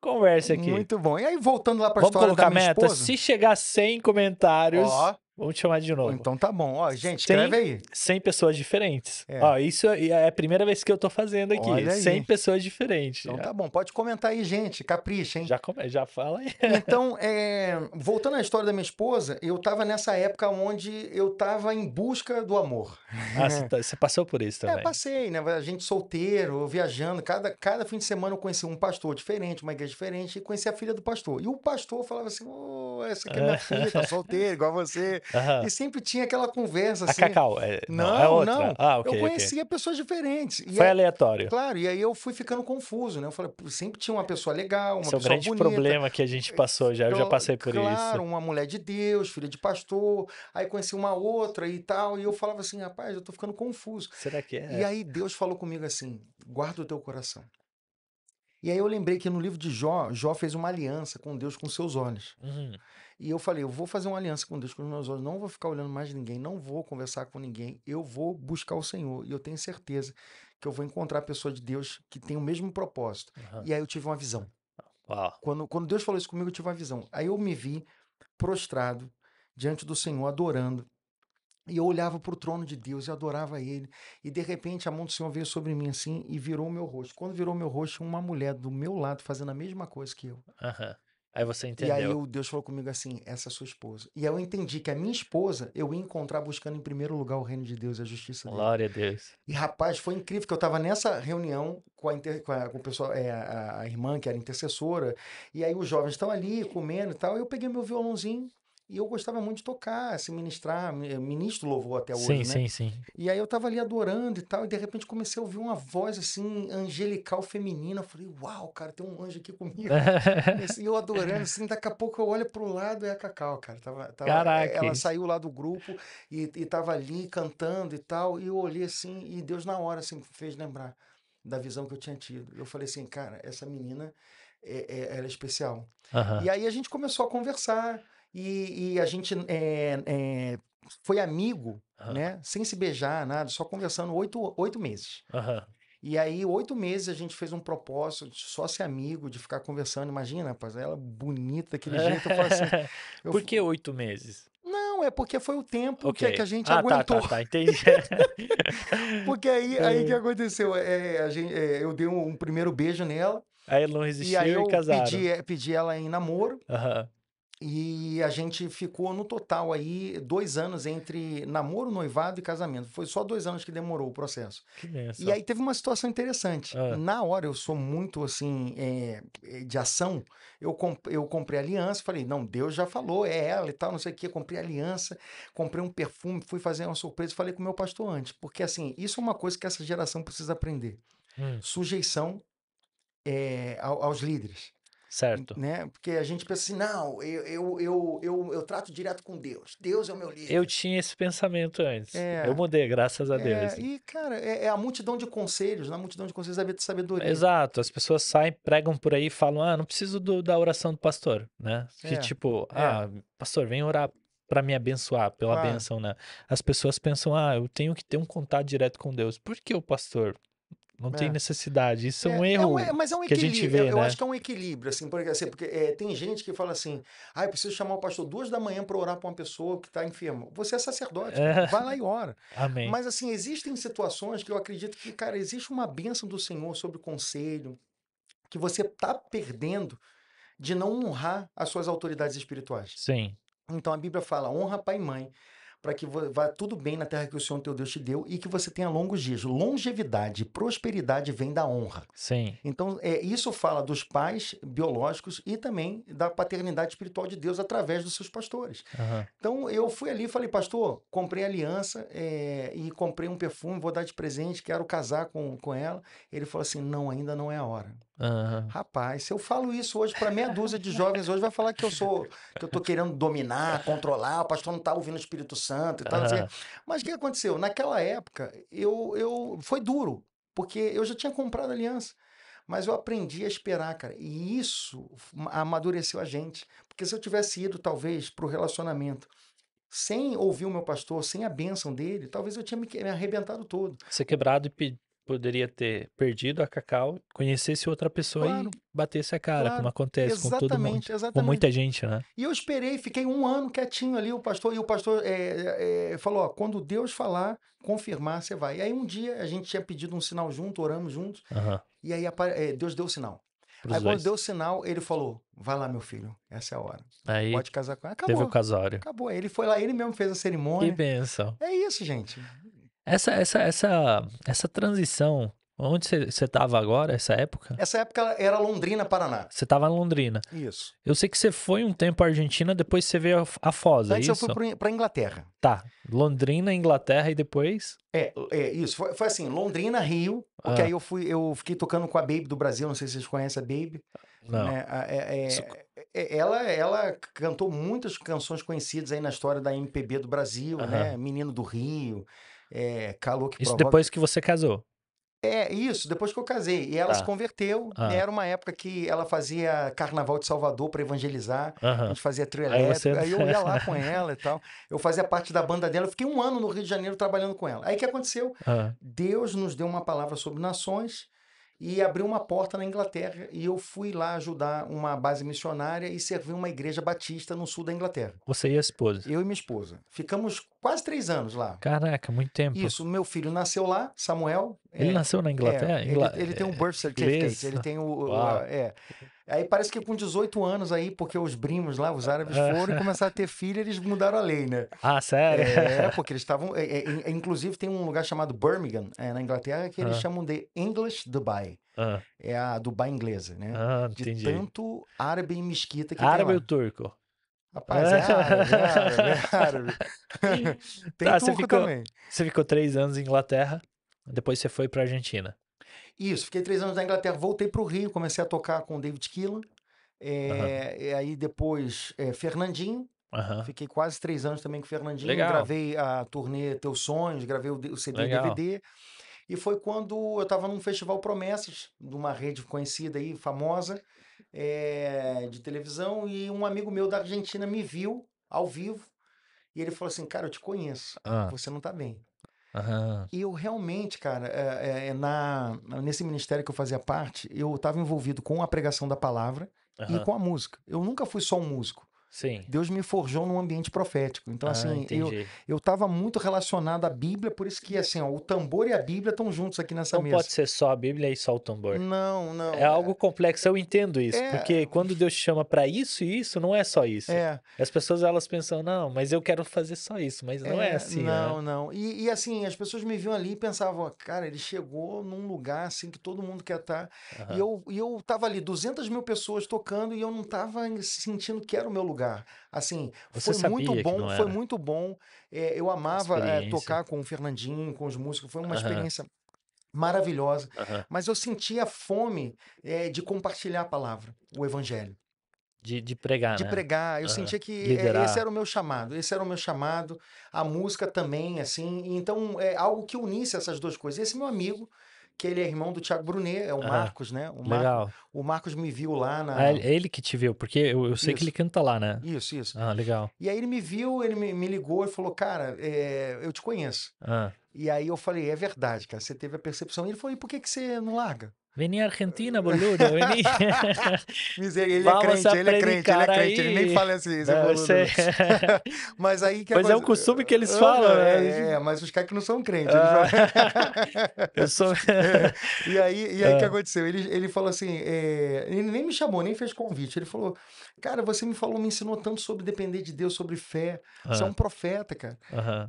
converse aqui? Muito bom. E aí, voltando lá para a história colocar da minha meta. Esposa... Se chegar a 100 comentários... Ó, Vamos te chamar de novo. Então tá bom. Ó, gente, escreve aí. 100 pessoas diferentes. É. Ó, isso é, é a primeira vez que eu tô fazendo aqui. Olha 100 aí. pessoas diferentes. Então tá bom. Pode comentar aí, gente. Capricha, hein? Já, come... Já fala aí. Então, é... voltando à história da minha esposa, eu tava nessa época onde eu tava em busca do amor. Ah, você, tá... você passou por isso é, também? É, passei, né? A gente solteiro, viajando. Cada, cada fim de semana eu conheci um pastor diferente, uma igreja diferente, e conheci a filha do pastor. E o pastor falava assim: oh, essa aqui é minha filha, tá solteira, igual você. Uhum. E sempre tinha aquela conversa assim. A Cacau, é... não, não, é outra. não. Ah, okay, eu conhecia okay. pessoas diferentes. E Foi aí, aleatório. Claro, e aí eu fui ficando confuso, né? Eu falei, sempre tinha uma pessoa legal, uma Esse pessoa bonita. Esse é o grande bonita. problema que a gente é, passou já, eu, eu já passei por claro, isso. Claro, uma mulher de Deus, filha de pastor, aí conheci uma outra e tal, e eu falava assim, rapaz, eu tô ficando confuso. Será que é? E aí Deus falou comigo assim, guarda o teu coração. E aí eu lembrei que no livro de Jó, Jó fez uma aliança com Deus com seus olhos. Uhum. E eu falei, eu vou fazer uma aliança com Deus com os meus olhos, não vou ficar olhando mais ninguém, não vou conversar com ninguém, eu vou buscar o Senhor. E eu tenho certeza que eu vou encontrar a pessoa de Deus que tem o mesmo propósito. Uhum. E aí eu tive uma visão. Uau. Quando, quando Deus falou isso comigo, eu tive uma visão. Aí eu me vi prostrado diante do Senhor, adorando. E eu olhava para o trono de Deus e adorava ele. E de repente a mão do Senhor veio sobre mim assim e virou o meu rosto. Quando virou o meu rosto, uma mulher do meu lado fazendo a mesma coisa que eu. Uhum. Aí você entendeu. E aí o Deus falou comigo assim: essa é sua esposa. E eu entendi que a minha esposa eu ia encontrar buscando em primeiro lugar o reino de Deus e a justiça dele. Glória a Deus. E rapaz, foi incrível que eu estava nessa reunião com a, inter... com a, com o pessoal, é, a, a, irmã que era intercessora. E aí os jovens estão ali comendo e tal. E eu peguei meu violãozinho, e eu gostava muito de tocar, se assim, ministrar, eh, ministro louvor até hoje, sim, né? Sim, sim, E aí eu tava ali adorando e tal, e de repente comecei a ouvir uma voz, assim, angelical feminina. Eu falei, uau, cara, tem um anjo aqui comigo. e assim, eu adorando, assim, daqui a pouco eu olho pro lado, é a Cacau, cara. Tava, tava, Caraca! Ela saiu lá do grupo e, e tava ali cantando e tal, e eu olhei assim, e Deus na hora, assim, fez lembrar da visão que eu tinha tido. Eu falei assim, cara, essa menina, é, é, ela é especial. Uhum. E aí a gente começou a conversar, e, e a gente é, é, foi amigo, uhum. né? Sem se beijar, nada, só conversando oito, oito meses. Uhum. E aí, oito meses, a gente fez um propósito de só ser amigo, de ficar conversando. Imagina, rapaz, ela bonita daquele jeito. Eu assim, eu... Por que oito meses? Não, é porque foi o tempo é okay. que, que, a gente ah, tá, tá, aguentou. Tá, tá, tá entendi. porque aí, é. aí que aconteceu? É, é gente, é, eu dei um, um, primeiro beijo nela. Aí ela não resistiu e, aí eu e casaram. Pedi, eh, pedi ela em namoro. Uhum. E a gente ficou no total aí dois anos entre namoro, noivado e casamento. Foi só dois anos que demorou o processo. E aí teve uma situação interessante. Ah. Na hora eu sou muito assim é, é, de ação. Eu, comp eu comprei aliança, falei, não, Deus já falou, é ela e tal, não sei o que. Comprei aliança, comprei um perfume, fui fazer uma surpresa, falei com o meu pastor antes. Porque assim, isso é uma coisa que essa geração precisa aprender. Hum. Sujeição é, aos líderes. Certo. Né? Porque a gente pensa assim, não, eu, eu, eu, eu, eu trato direto com Deus. Deus é o meu líder. Eu tinha esse pensamento antes. É, eu mudei, graças a é, Deus. e, cara, é, é, a multidão de conselhos, na né, multidão de conselhos da sabedoria. Exato. As pessoas saem, pregam por aí e falam, ah, não preciso do, da oração do pastor, né? Que é, tipo, é. ah, pastor, vem orar para me abençoar, pela ah. bênção, né? As pessoas pensam, ah, eu tenho que ter um contato direto com Deus. Por que o pastor não é. tem necessidade. Isso é, é, é um erro é um, mas é um que a gente é, vê, eu, né? Eu acho que é um equilíbrio, assim, porque, assim, porque é, tem gente que fala assim, ah, eu preciso chamar o pastor duas da manhã para orar para uma pessoa que está enferma. Você é sacerdote, vai lá e ora. Amém. Mas, assim, existem situações que eu acredito que, cara, existe uma bênção do Senhor sobre o conselho que você está perdendo de não honrar as suas autoridades espirituais. Sim. Então, a Bíblia fala, honra pai e mãe para que vá tudo bem na terra que o Senhor teu Deus te deu e que você tenha longos dias. Longevidade, prosperidade vem da honra. Sim. Então, é, isso fala dos pais biológicos e também da paternidade espiritual de Deus através dos seus pastores. Uhum. Então, eu fui ali e falei, pastor, comprei aliança é, e comprei um perfume, vou dar de presente, quero casar com, com ela. Ele falou assim: não, ainda não é a hora. Uhum. Rapaz, se eu falo isso hoje para meia dúzia de jovens hoje, vai falar que eu sou, que eu tô querendo dominar, controlar, o pastor não tá ouvindo o Espírito Santo e tal. Uhum. Mas o que aconteceu? Naquela época, eu, eu foi duro, porque eu já tinha comprado aliança. Mas eu aprendi a esperar, cara. E isso amadureceu a gente. Porque se eu tivesse ido, talvez, para o relacionamento sem ouvir o meu pastor, sem a bênção dele, talvez eu tinha me arrebentado todo. Ser quebrado e poderia ter perdido a Cacau, conhecesse outra pessoa claro, e batesse a cara, claro, como acontece com todo mundo. Exatamente. Com muita gente, né? E eu esperei, fiquei um ano quietinho ali, o pastor, e o pastor é, é, falou: ó, quando Deus falar, confirmar, você vai. E aí um dia a gente tinha pedido um sinal junto, oramos juntos, uhum. e aí é, Deus deu o sinal. aí dois. quando deu o sinal, ele falou: Vai lá, meu filho, essa é a hora. Aí, Pode casar com ela. Acabou. Teve o casório. Acabou. Ele foi lá, ele mesmo fez a cerimônia. Que benção. É isso, gente. Essa, essa, essa, essa transição, onde você estava agora, essa época? Essa época era Londrina, Paraná. Você estava em Londrina. Isso. Eu sei que você foi um tempo à Argentina, depois você veio a Foz, Antes é isso? eu fui para Inglaterra. Tá. Londrina, Inglaterra e depois? É, é isso. Foi, foi assim, Londrina, Rio, porque ah. aí eu, fui, eu fiquei tocando com a Baby do Brasil, não sei se vocês conhecem a Baby. Não. É, é, é, ela, ela cantou muitas canções conhecidas aí na história da MPB do Brasil, uhum. né? Menino do Rio é, calor que Isso provoca... depois que você casou? É, isso, depois que eu casei. E ela tá. se converteu. Ah. Né, era uma época que ela fazia carnaval de Salvador para evangelizar. A gente fazia trio elétrico. Aí, você... aí, eu ia lá com ela e tal. Eu fazia parte da banda dela. Eu fiquei um ano no Rio de Janeiro trabalhando com ela. Aí o que aconteceu? Deus nos deu uma palavra sobre nações e abriu uma porta na Inglaterra. E eu fui lá ajudar uma base missionária e servi uma igreja batista no sul da Inglaterra. Você e a esposa? Eu e minha esposa. Ficamos quase três anos lá. Caraca, muito tempo. Isso, meu filho nasceu lá, Samuel. Ele é, nasceu na é, Inglaterra? É, Ingl... ele, ele, tem um é, birth certificate, Inglês. ele tem o... é. Aí parece que com 18 anos aí, porque os primos lá, os árabes é. foram e começaram a ter filho, eles mudaram a lei, né? Ah, sério? É, porque eles estavam... inclusive tem um lugar chamado Birmingham, na Inglaterra, que eles ah. chamam de English Dubai. Ah. É a Dubai inglesa, né? Ah, entendi. De tanto árabe e mesquita que árabe tem Árabe turco? Rapaz, é, árabe, é árabe, Tem tá, você ficou, também. Você ficou três anos em Inglaterra, depois você foi pra Argentina. Isso, fiquei três anos na Inglaterra, voltei pro Rio, comecei a tocar com o David Keelan. É, uhum. E aí depois, é, Fernandinho. Uhum. Fiquei quase três anos também com o Fernandinho. Legal. Gravei a turnê Teus Sonhos, gravei o CD Legal. DVD. E foi quando eu estava num festival Promessas, de uma rede conhecida aí, famosa é, de televisão e um amigo meu da Argentina me viu ao vivo e ele falou assim: Cara, eu te conheço, ah. você não tá bem. Uhum. E eu realmente, cara, é, é, é, na, nesse ministério que eu fazia parte, eu estava envolvido com a pregação da palavra uhum. e com a música. Eu nunca fui só um músico. Sim. Deus me forjou num ambiente profético. Então, ah, assim, entendi. eu estava muito relacionado à Bíblia, por isso que, assim, ó, o tambor e a Bíblia estão juntos aqui nessa não mesa. Não pode ser só a Bíblia e só o tambor. Não, não. É, é. algo complexo, eu entendo isso. É... Porque quando Deus te chama para isso e isso, não é só isso. É. As pessoas, elas pensam, não, mas eu quero fazer só isso. Mas não é, é assim, né? Não, né? não. E, e, assim, as pessoas me viam ali e pensavam, cara, ele chegou num lugar, assim, que todo mundo quer estar. Tá". Uhum. E eu, e eu ali, 200 mil pessoas tocando e eu não estava sentindo que era o meu lugar lugar. Assim, Você foi muito bom, foi muito bom. Eh, eu amava é, tocar com o Fernandinho, com os músicos, foi uma uhum. experiência maravilhosa. Uhum. Mas eu sentia fome é, de compartilhar a palavra, o evangelho. De, de pregar, De né? pregar. Eu uhum. sentia que esse era o meu chamado. Esse era o meu chamado. A música também, assim. Então, é algo que unisse essas duas coisas. Esse meu amigo, que ele é irmão do Thiago Brunet, é o ah, Marcos, né? O Mar... legal. O Marcos me viu lá na. Ah, é ele que te viu, porque eu, eu sei isso. que ele canta lá, né? Isso, isso. Ah, legal. E aí ele me viu, ele me, me ligou e falou: Cara, é, eu te conheço. Ah. E aí eu falei: É verdade, cara, você teve a percepção. E ele falou: E por que, que você não larga? Vení a Argentina, boludo, vení. ele, é crente, ele é crente, ele é, é crente, ele nem fala assim, esse é, boludo. Você... mas aí que Mas coisa... é um costume que eles ah, falam, né? É, é, mas os caras que não são crentes. Ah. Falam... Eu sou. É. E aí, e aí ah. que aconteceu? Ele, ele falou assim: é... ele nem me chamou, nem fez convite. Ele falou: Cara, você me falou, me ensinou tanto sobre depender de Deus, sobre fé. Você é ah. um profeta, cara.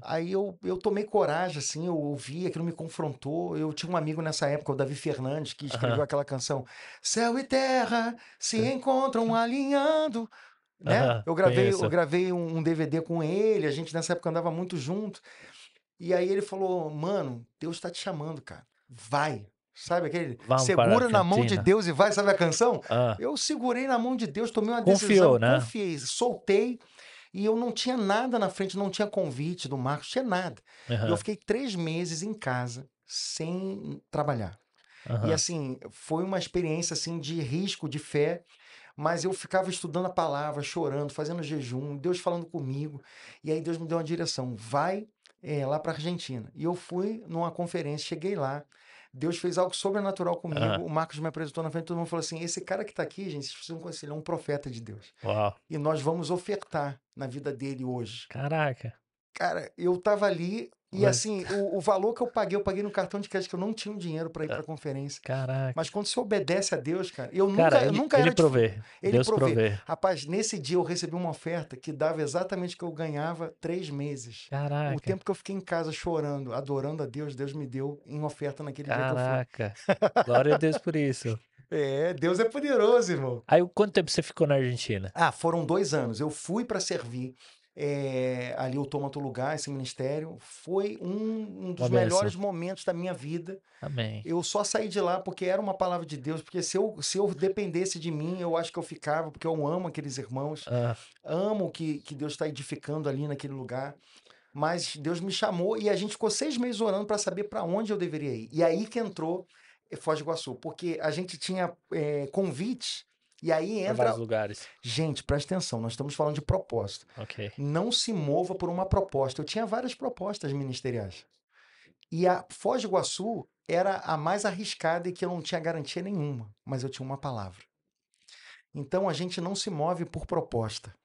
Aí eu, eu tomei coragem, assim, eu ouvi, aquilo me confrontou. Eu tinha um amigo nessa época, o Davi Fernandes, que escreveu uhum. aquela canção. Céu e terra se encontram alinhando. Né? Uhum, eu gravei, eu gravei um, um DVD com ele, a gente nessa época andava muito junto. E aí ele falou: "Mano, Deus está te chamando, cara. Vai, Sabe aquele? Vamos segura na mão de Deus e vai, sabe a canção? Ah. Eu segurei na mão de Deus, tomei uma Confiou, decisão, né? confiei, soltei. E eu não tinha nada na frente, não tinha convite do Marcos, tinha nada. Uhum. Eu fiquei três meses em casa, sem trabalhar. Uhum. E assim, foi uma experiência assim de risco, de fé, mas eu ficava estudando a palavra, chorando, fazendo jejum, Deus falando comigo. E aí Deus me deu uma direção, vai é, lá para Argentina. E eu fui numa conferência, cheguei lá, Deus fez algo sobrenatural comigo. Uhum. O Marcos me apresentou na frente, todo mundo falou assim: esse cara que está aqui, gente, vocês precisam conhecer, ele é um profeta de Deus. Uau. E nós vamos ofertar na vida dele hoje. Caraca. Cara, eu tava ali e Mas... assim, o, o, valor que eu paguei, eu paguei no cartão de crédito, que eu não tinha um dinheiro para ir para ah, conferência. Caraca. Mas quando você obedece a Deus, cara, eu nunca, cara, ele, eu nunca ele prover Provê. De... Ele Deus provê. Rapaz, nesse dia eu recebi uma oferta que dava exatamente o que eu ganhava três meses. Caraca. O tempo que eu fiquei em casa chorando, adorando a Deus, Deus me deu em oferta naquele Caraca. dia que eu fui. Caraca. Glória a Deus por isso. É, Deus é poderoso, irmão. Aí quanto tempo você ficou na Argentina? Ah, foram dois anos. Eu fui para servir é, ali eu tomo outro lugar, esse ministério, foi um, um dos melhores momentos da minha vida. Amém. Eu só saí de lá porque era uma palavra de Deus, porque se eu, se eu dependesse de mim, eu acho que eu ficava, porque eu amo aqueles irmãos, ah. amo que, que Deus está edificando ali naquele lugar. Mas Deus me chamou e a gente ficou seis meses orando para saber para onde eu deveria ir. E aí que entrou Foz do Iguaçu, porque a gente tinha é, eh, convite e aí entra. vários lugares. Gente, presta atenção, nós estamos falando de proposta. Ok. Não se mova por uma proposta. Eu tinha várias propostas ministeriais. E a Foz do Iguaçu era a mais arriscada e que eu não tinha garantia nenhuma, mas eu tinha uma palavra. Então a gente não se move por proposta.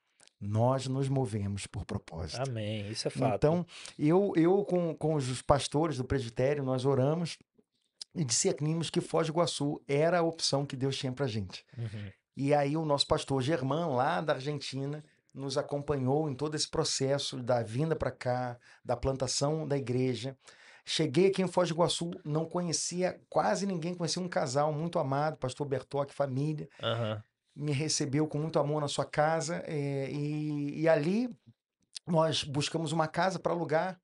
Nós nos movemos por propósito. Amém, isso é fato. Então, eu, eu com, com os pastores do presbitério, nós oramos e discernimos que Foz do Iguaçu era a opção que Deus tinha para gente. Uhum. E aí o nosso pastor Germán, lá da Argentina, nos acompanhou em todo esse processo da vinda para cá, da plantação da igreja. Cheguei aqui em Foz do Iguaçu, não conhecia quase ninguém, conhecia um casal muito amado, pastor Bertoque, família. Uhum. Me recebeu com muito amor na sua casa. É, e, e ali nós buscamos uma casa para alugar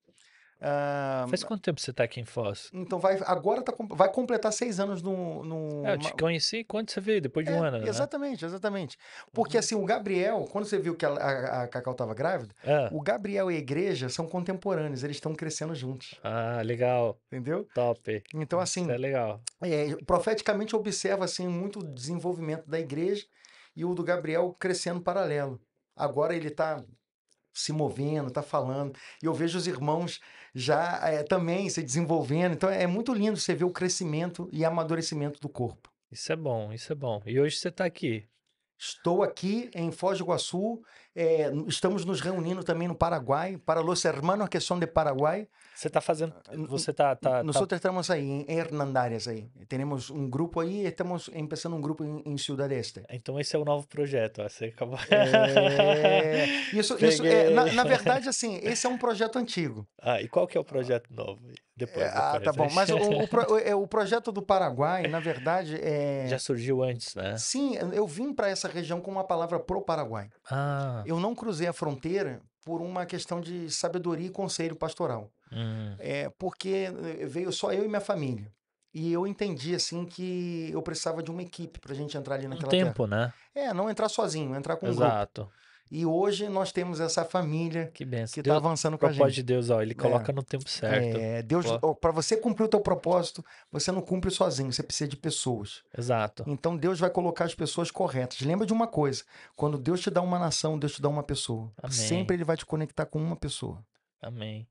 ah, Faz quanto tempo você está aqui em Foz? Então vai, agora tá, vai completar seis anos no. no é, eu te conheci quando você veio, depois de é, um ano. Né? Exatamente, né? exatamente. Porque uhum. assim, o Gabriel, quando você viu que a, a, a Cacau estava grávida, é. o Gabriel e a igreja são contemporâneos, eles estão crescendo juntos. Ah, legal. Entendeu? Top. Então, assim. é legal. É, profeticamente observa assim, muito desenvolvimento da igreja e o do Gabriel crescendo paralelo. Agora ele está se movendo, tá falando. E eu vejo os irmãos já é, também se desenvolvendo. Então é muito lindo você ver o crescimento e amadurecimento do corpo. Isso é bom, isso é bom. E hoje você está aqui. Estou aqui em Foz do Iguaçu é, estamos nos reunindo também no Paraguai, para los hermanos que são de Paraguai. Você está fazendo, ah, você está... Tá, Nós tá... tá estamos aí, em Hernandárias aí. Temos um grupo aí, estamos começando um grupo em, em Ciudad Este. Então esse é o novo projeto, você acabou... É... Isso, isso é, na, na, verdade, assim, esse é um projeto antigo. Ah, e qual que é o projeto novo? Depois, é, ah, tá bom. Mas o, o, é, o, projeto do Paraguai, na verdade, é... Já surgiu antes, né? Sim, eu vim para essa região com uma palavra pro Paraguai. Ah... Eu não cruzei a fronteira por uma questão de sabedoria e conselho pastoral. Uhum. É, porque eh, veio só eu e minha família. E eu entendi, assim, que eu precisava de uma equipe pra gente entrar ali naquela um tempo, terra. né? É, não entrar sozinho, entrar com Exato. um grupo. Exato. E hoje nós temos essa família que está avançando com a gente. propósito de Deus, ó, ele é. coloca é. no tempo certo. É, Deus, para você cumprir o teu propósito, você não cumpre sozinho, você precisa de pessoas. Exato. Então Deus vai colocar as pessoas corretas. Lembra de uma coisa, quando Deus te dá uma nação, Deus te dá uma pessoa. Amém. Sempre ele vai te conectar com uma pessoa. Amém.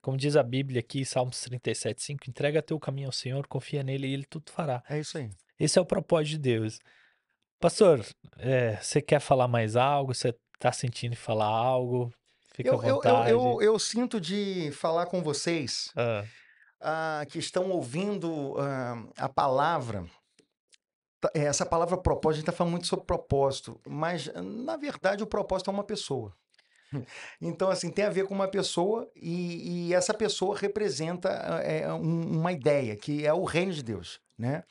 Como diz a Bíblia aqui, Salmos 37, 5, entrega teu caminho ao Senhor, confia nele e ele tudo fará. É isso aí. Esse é o propósito de Deus. Pastor, é, você quer falar mais algo? Você está sentindo falar algo? Fica eu, à vontade. Eu, eu, eu, sinto de falar com vocês ah. Ah, que estão ouvindo ah, a palavra. Tá, é, essa palavra propósito, a gente está falando muito sobre propósito, mas na verdade o propósito é uma pessoa. Então, assim, tem a ver com uma pessoa e, e essa pessoa representa ah, é, um, uma ideia, que é o reino de Deus, né?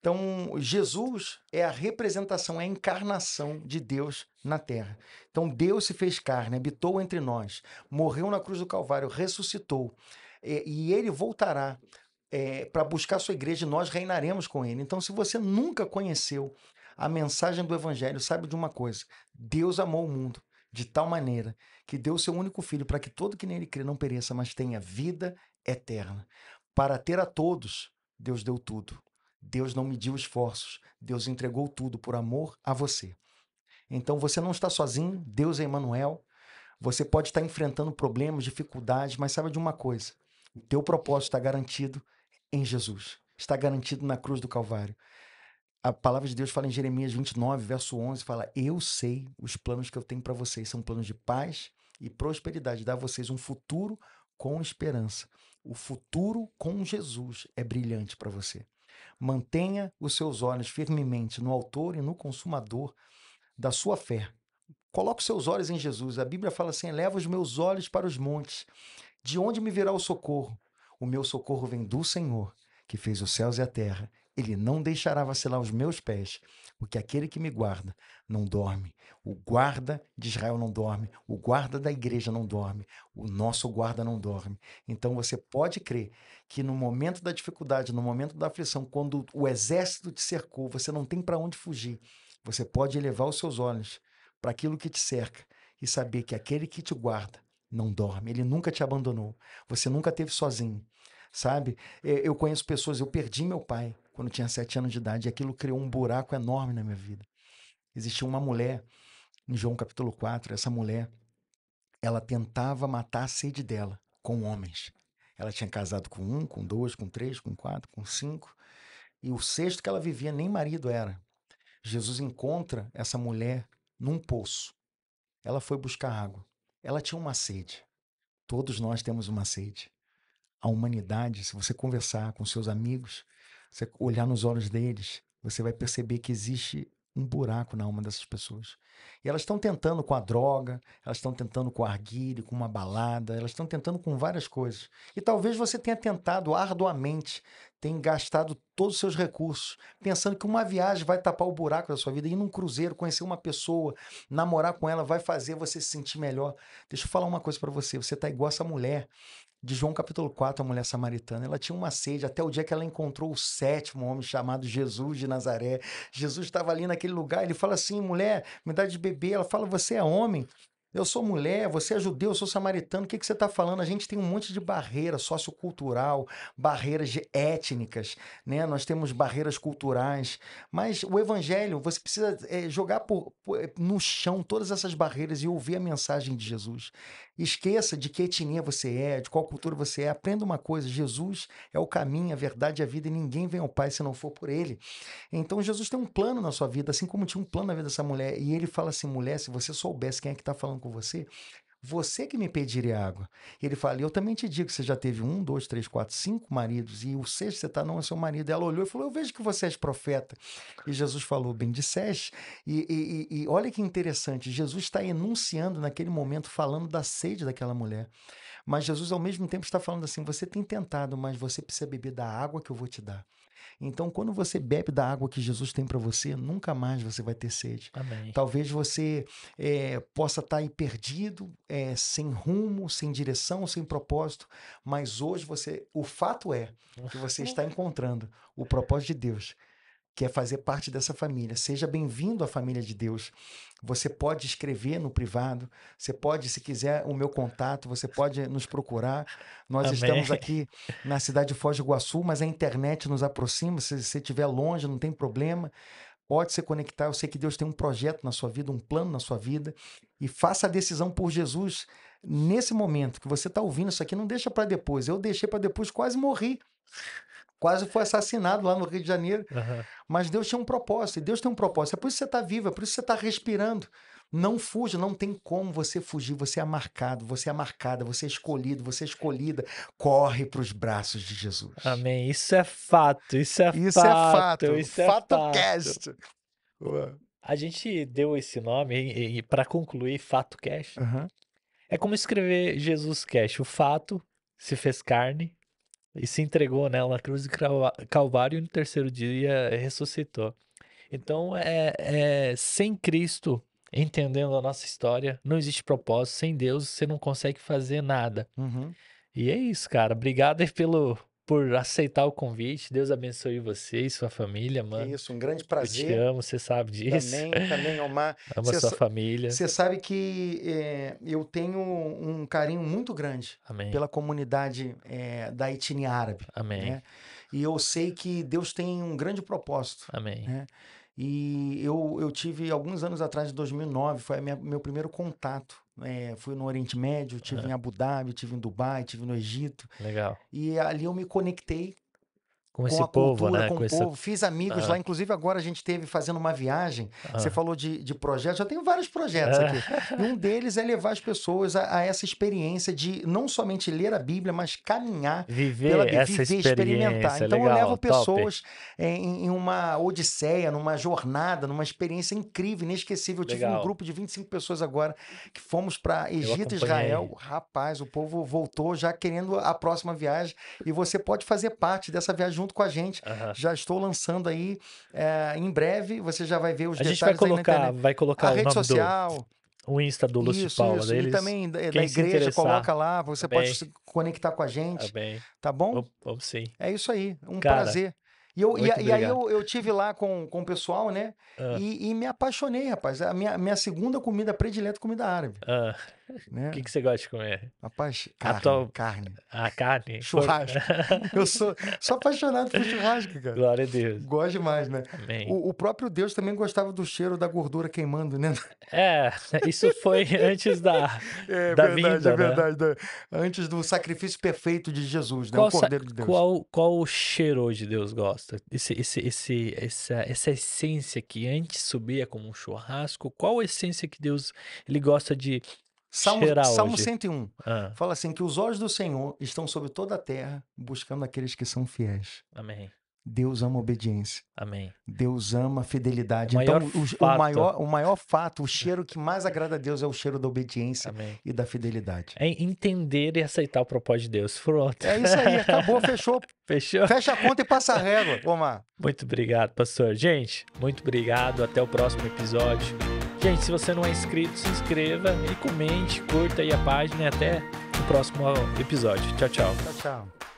Então, Jesus é a representação, é a encarnação de Deus na terra. Então, Deus se fez carne, habitou entre nós, morreu na cruz do Calvário, ressuscitou. É, e, ele voltará é, para buscar sua igreja e nós reinaremos com ele. Então, se você nunca conheceu a mensagem do Evangelho, sabe de uma coisa: Deus amou o mundo de tal maneira que deu seu único filho para que todo que nele crê não pereça, mas tenha vida eterna. Para ter a todos, Deus deu tudo. Deus não mediu esforços, Deus entregou tudo por amor a você. Então você não está sozinho, Deus é Emmanuel. Você pode estar enfrentando problemas, dificuldades, mas saiba de uma coisa: o teu propósito está garantido em Jesus, está garantido na cruz do Calvário. A palavra de Deus fala em Jeremias 29, verso 11, fala: "Eu sei os planos que eu tenho para vocês, são planos de paz e prosperidade, dar a vocês um futuro com esperança. O futuro com Jesus é brilhante para você." Mantenha os seus olhos firmemente no autor e no consumador da sua fé. Coloque os seus olhos em Jesus. A Bíblia fala assim: leva os meus olhos para os montes. De onde me virá o socorro? O meu socorro vem do Senhor, que fez os céus e a terra. Ele não deixará vacilar os meus pés, porque aquele que me guarda não dorme. O guarda de Israel não dorme, o guarda da igreja não dorme, o nosso guarda não dorme. Então você pode crer que no momento da dificuldade, no momento da aflição, quando o exército te cercou, você não tem para onde fugir. Você pode elevar os seus olhos para aquilo que te cerca e saber que aquele que te guarda não dorme, ele nunca te abandonou, você nunca teve sozinho, sabe? Eu conheço pessoas, eu perdi meu pai, quando tinha sete anos de idade. E aquilo criou um buraco enorme na minha vida. Existia uma mulher, em João capítulo 4, essa mulher, ela tentava matar a sede dela com homens. Ela tinha casado com um, com dois, com três, com quatro, com cinco. E o sexto que ela vivia nem marido era. Jesus encontra essa mulher num poço. Ela foi buscar água. Ela tinha uma sede. Todos nós temos uma sede. A humanidade, se você conversar com seus amigos, você olhar nos olhos deles, você vai perceber que existe um buraco na alma dessas pessoas. E elas estão tentando com a droga, elas estão tentando com o arguile, com uma balada, elas estão tentando com várias coisas. E talvez você tenha tentado arduamente, tenha gastado todos os seus recursos, pensando que uma viagem vai tapar o buraco da sua vida, ir num cruzeiro, conhecer uma pessoa, namorar com ela, vai fazer você se sentir melhor. Deixa eu falar uma coisa para você, você está igual essa mulher de João capítulo 4, a mulher samaritana. Ela tinha uma sede até o dia que ela encontrou o sétimo homem chamado Jesus de Nazaré. Jesus estava ali naquele lugar, ele fala assim: mulher, me dá de beber. Ela fala: você é homem. Eu sou mulher, você é judeu, eu sou samaritano, o que, que você está falando? A gente tem um monte de barreira sociocultural, barreiras étnicas, né? nós temos barreiras culturais, mas o evangelho, você precisa é, jogar por, por, eh, no chão todas essas barreiras e ouvir a mensagem de Jesus. Esqueça de que etnia você é, de qual cultura você é. Aprenda uma coisa: Jesus é o caminho, a verdade e a vida, e ninguém vem ao Pai se não for por Ele. Então Jesus tem um plano na sua vida, assim como tinha um plano na vida dessa mulher. E ele fala assim: mulher, se você soubesse quem é que está falando com você, você que me pediria água. Ele fala: Eu também te digo que você já teve um, dois, três, quatro, cinco maridos, e o sexto você está não é seu marido. Ela olhou e falou: Eu vejo que você és profeta. E Jesus falou: Bem disseste. E, e, e olha que interessante: Jesus está enunciando naquele momento, falando da sede daquela mulher. Mas Jesus, ao mesmo tempo, está falando assim: Você tem tentado, mas você precisa beber da água que eu vou te dar. Então, quando você bebe da água que Jesus tem para você, nunca mais você vai ter sede. Amém. Talvez você é, possa estar tá aí perdido, é, sem rumo, sem direção, sem propósito, mas hoje você, o fato é que você está encontrando o propósito de Deus que é fazer parte dessa família. Seja bem-vindo à família de Deus. Você pode escrever no privado, você pode, se quiser, o meu contato, você pode nos procurar. Nós Amém. estamos aqui na cidade de Foz do Iguaçu, mas a internet nos aproxima. Se você estiver longe, não tem problema. Pode se conectar. Eu sei que Deus tem um projeto na sua vida, um plano na sua vida. E faça a decisão por Jesus nesse momento que você está ouvindo isso aqui. Não deixa para depois. Eu deixei para depois, quase morri quase foi assassinado lá no Rio de Janeiro. Uhum. Mas Deus tinha um propósito, e Deus tem um propósito. É por isso que você está vivo, é por isso que você está respirando. Não fuja, não tem como você fugir. Você é marcado, você é marcada, você é escolhido, você é escolhida. Corre para os braços de Jesus. Amém. Isso é fato, isso é isso é fato. É isso é fato. A gente deu esse nome e, e para concluir, fato cast. Uhum. É como escrever Jesus cast. O fato se fez carne e se entregou nela né, na cruz de Calvário e no terceiro dia ressuscitou. Então, é, é, sem Cristo entendendo a nossa história, não existe propósito. Sem Deus, você não consegue fazer nada. Uhum. E é isso, cara. Obrigado pelo, por aceitar o convite. Deus abençoe você e sua família, mano. Isso, um grande prazer. Eu te amo, você sabe disso. Também, também, Omar. Amo cê, a sua família. Você sabe que é, eu tenho um carinho muito grande Amém. pela comunidade é, da etnia árabe. Amém. Né? E eu sei que Deus tem um grande propósito. Amém. Né? E eu, eu tive, alguns anos atrás, 2009, foi minha, meu primeiro contato é, fui no Oriente Médio, tive em Abu Dhabi, tive em Dubai, tive no Egito. Legal. E ali eu me conectei com esse com povo, cultura, né? Com, com o essa... povo. Fiz amigos ah. lá. Inclusive, agora a gente teve fazendo uma viagem. Ah. Você falou de, de projetos. Eu tenho vários projetos ah. aqui. E um deles é levar as pessoas a, a, essa experiência de não somente ler a Bíblia, mas caminhar viver pela Bíblia, essa viver, experimentar. Então, Legal, eu levo pessoas é, em, em, uma odisseia, numa jornada, numa experiência incrível, inesquecível. Eu tive Legal. um grupo de 25 pessoas agora que fomos para Egito, e Israel. Rapaz, o povo voltou já querendo a próxima viagem. E você pode fazer parte dessa viagem junto com a gente. Já estou lançando aí é, em breve. Você já vai ver os a detalhes. A gente vai colocar, vai colocar a rede social. Do, o Insta do Lúcio isso, Isso. Deles, e também da, da igreja, coloca lá. Você tá bem. pode se conectar com a gente. Tá, bem. tá bom? Vamos sim. É isso aí. Um Cara, prazer. E, eu, e, e, aí eu, eu tive lá com, com o pessoal, né? Ah. E, e, me apaixonei, rapaz. A minha, minha segunda comida predileta é comida árabe. Ah. Né? O que, que você gosta de comer? Rapaz, carne. A, tua... carne. a carne. Churrasco. eu sou, sou apaixonado por churrasco, cara. Glória a Deus. Gosto demais, né? Amém. O, o próprio Deus também gostava do cheiro da gordura queimando, né? É, isso foi antes da, é, da verdade, é vinda, É verdade, né? Antes do sacrifício perfeito de Jesus, né? Qual, o Cordeiro de Deus. Qual, qual o cheiro hoje Deus gosta? Esse, esse, esse, essa, essa essência que antes subia como um churrasco, qual a essência que Deus ele gosta de Salmo, Salmo 101. Ah. Fala assim: que os olhos do Senhor estão sobre toda a terra, buscando aqueles que são fiéis. Amém. Deus ama obediência. Amém. Deus ama fidelidade. O então, o, o, maior, o maior fato, o cheiro que mais agrada a Deus é o cheiro da obediência Amém. e da fidelidade. É entender e aceitar o propósito de Deus. Pronto. É isso aí, acabou, fechou. Fechou. Fecha a conta e passa a régua, Omar. Muito obrigado, pastor. Gente, muito obrigado. Até o próximo episódio. Gente, se você não é inscrito, se inscreva e comente, curta aí a página e até o próximo episódio. Tchau, tchau. Tchau, tchau.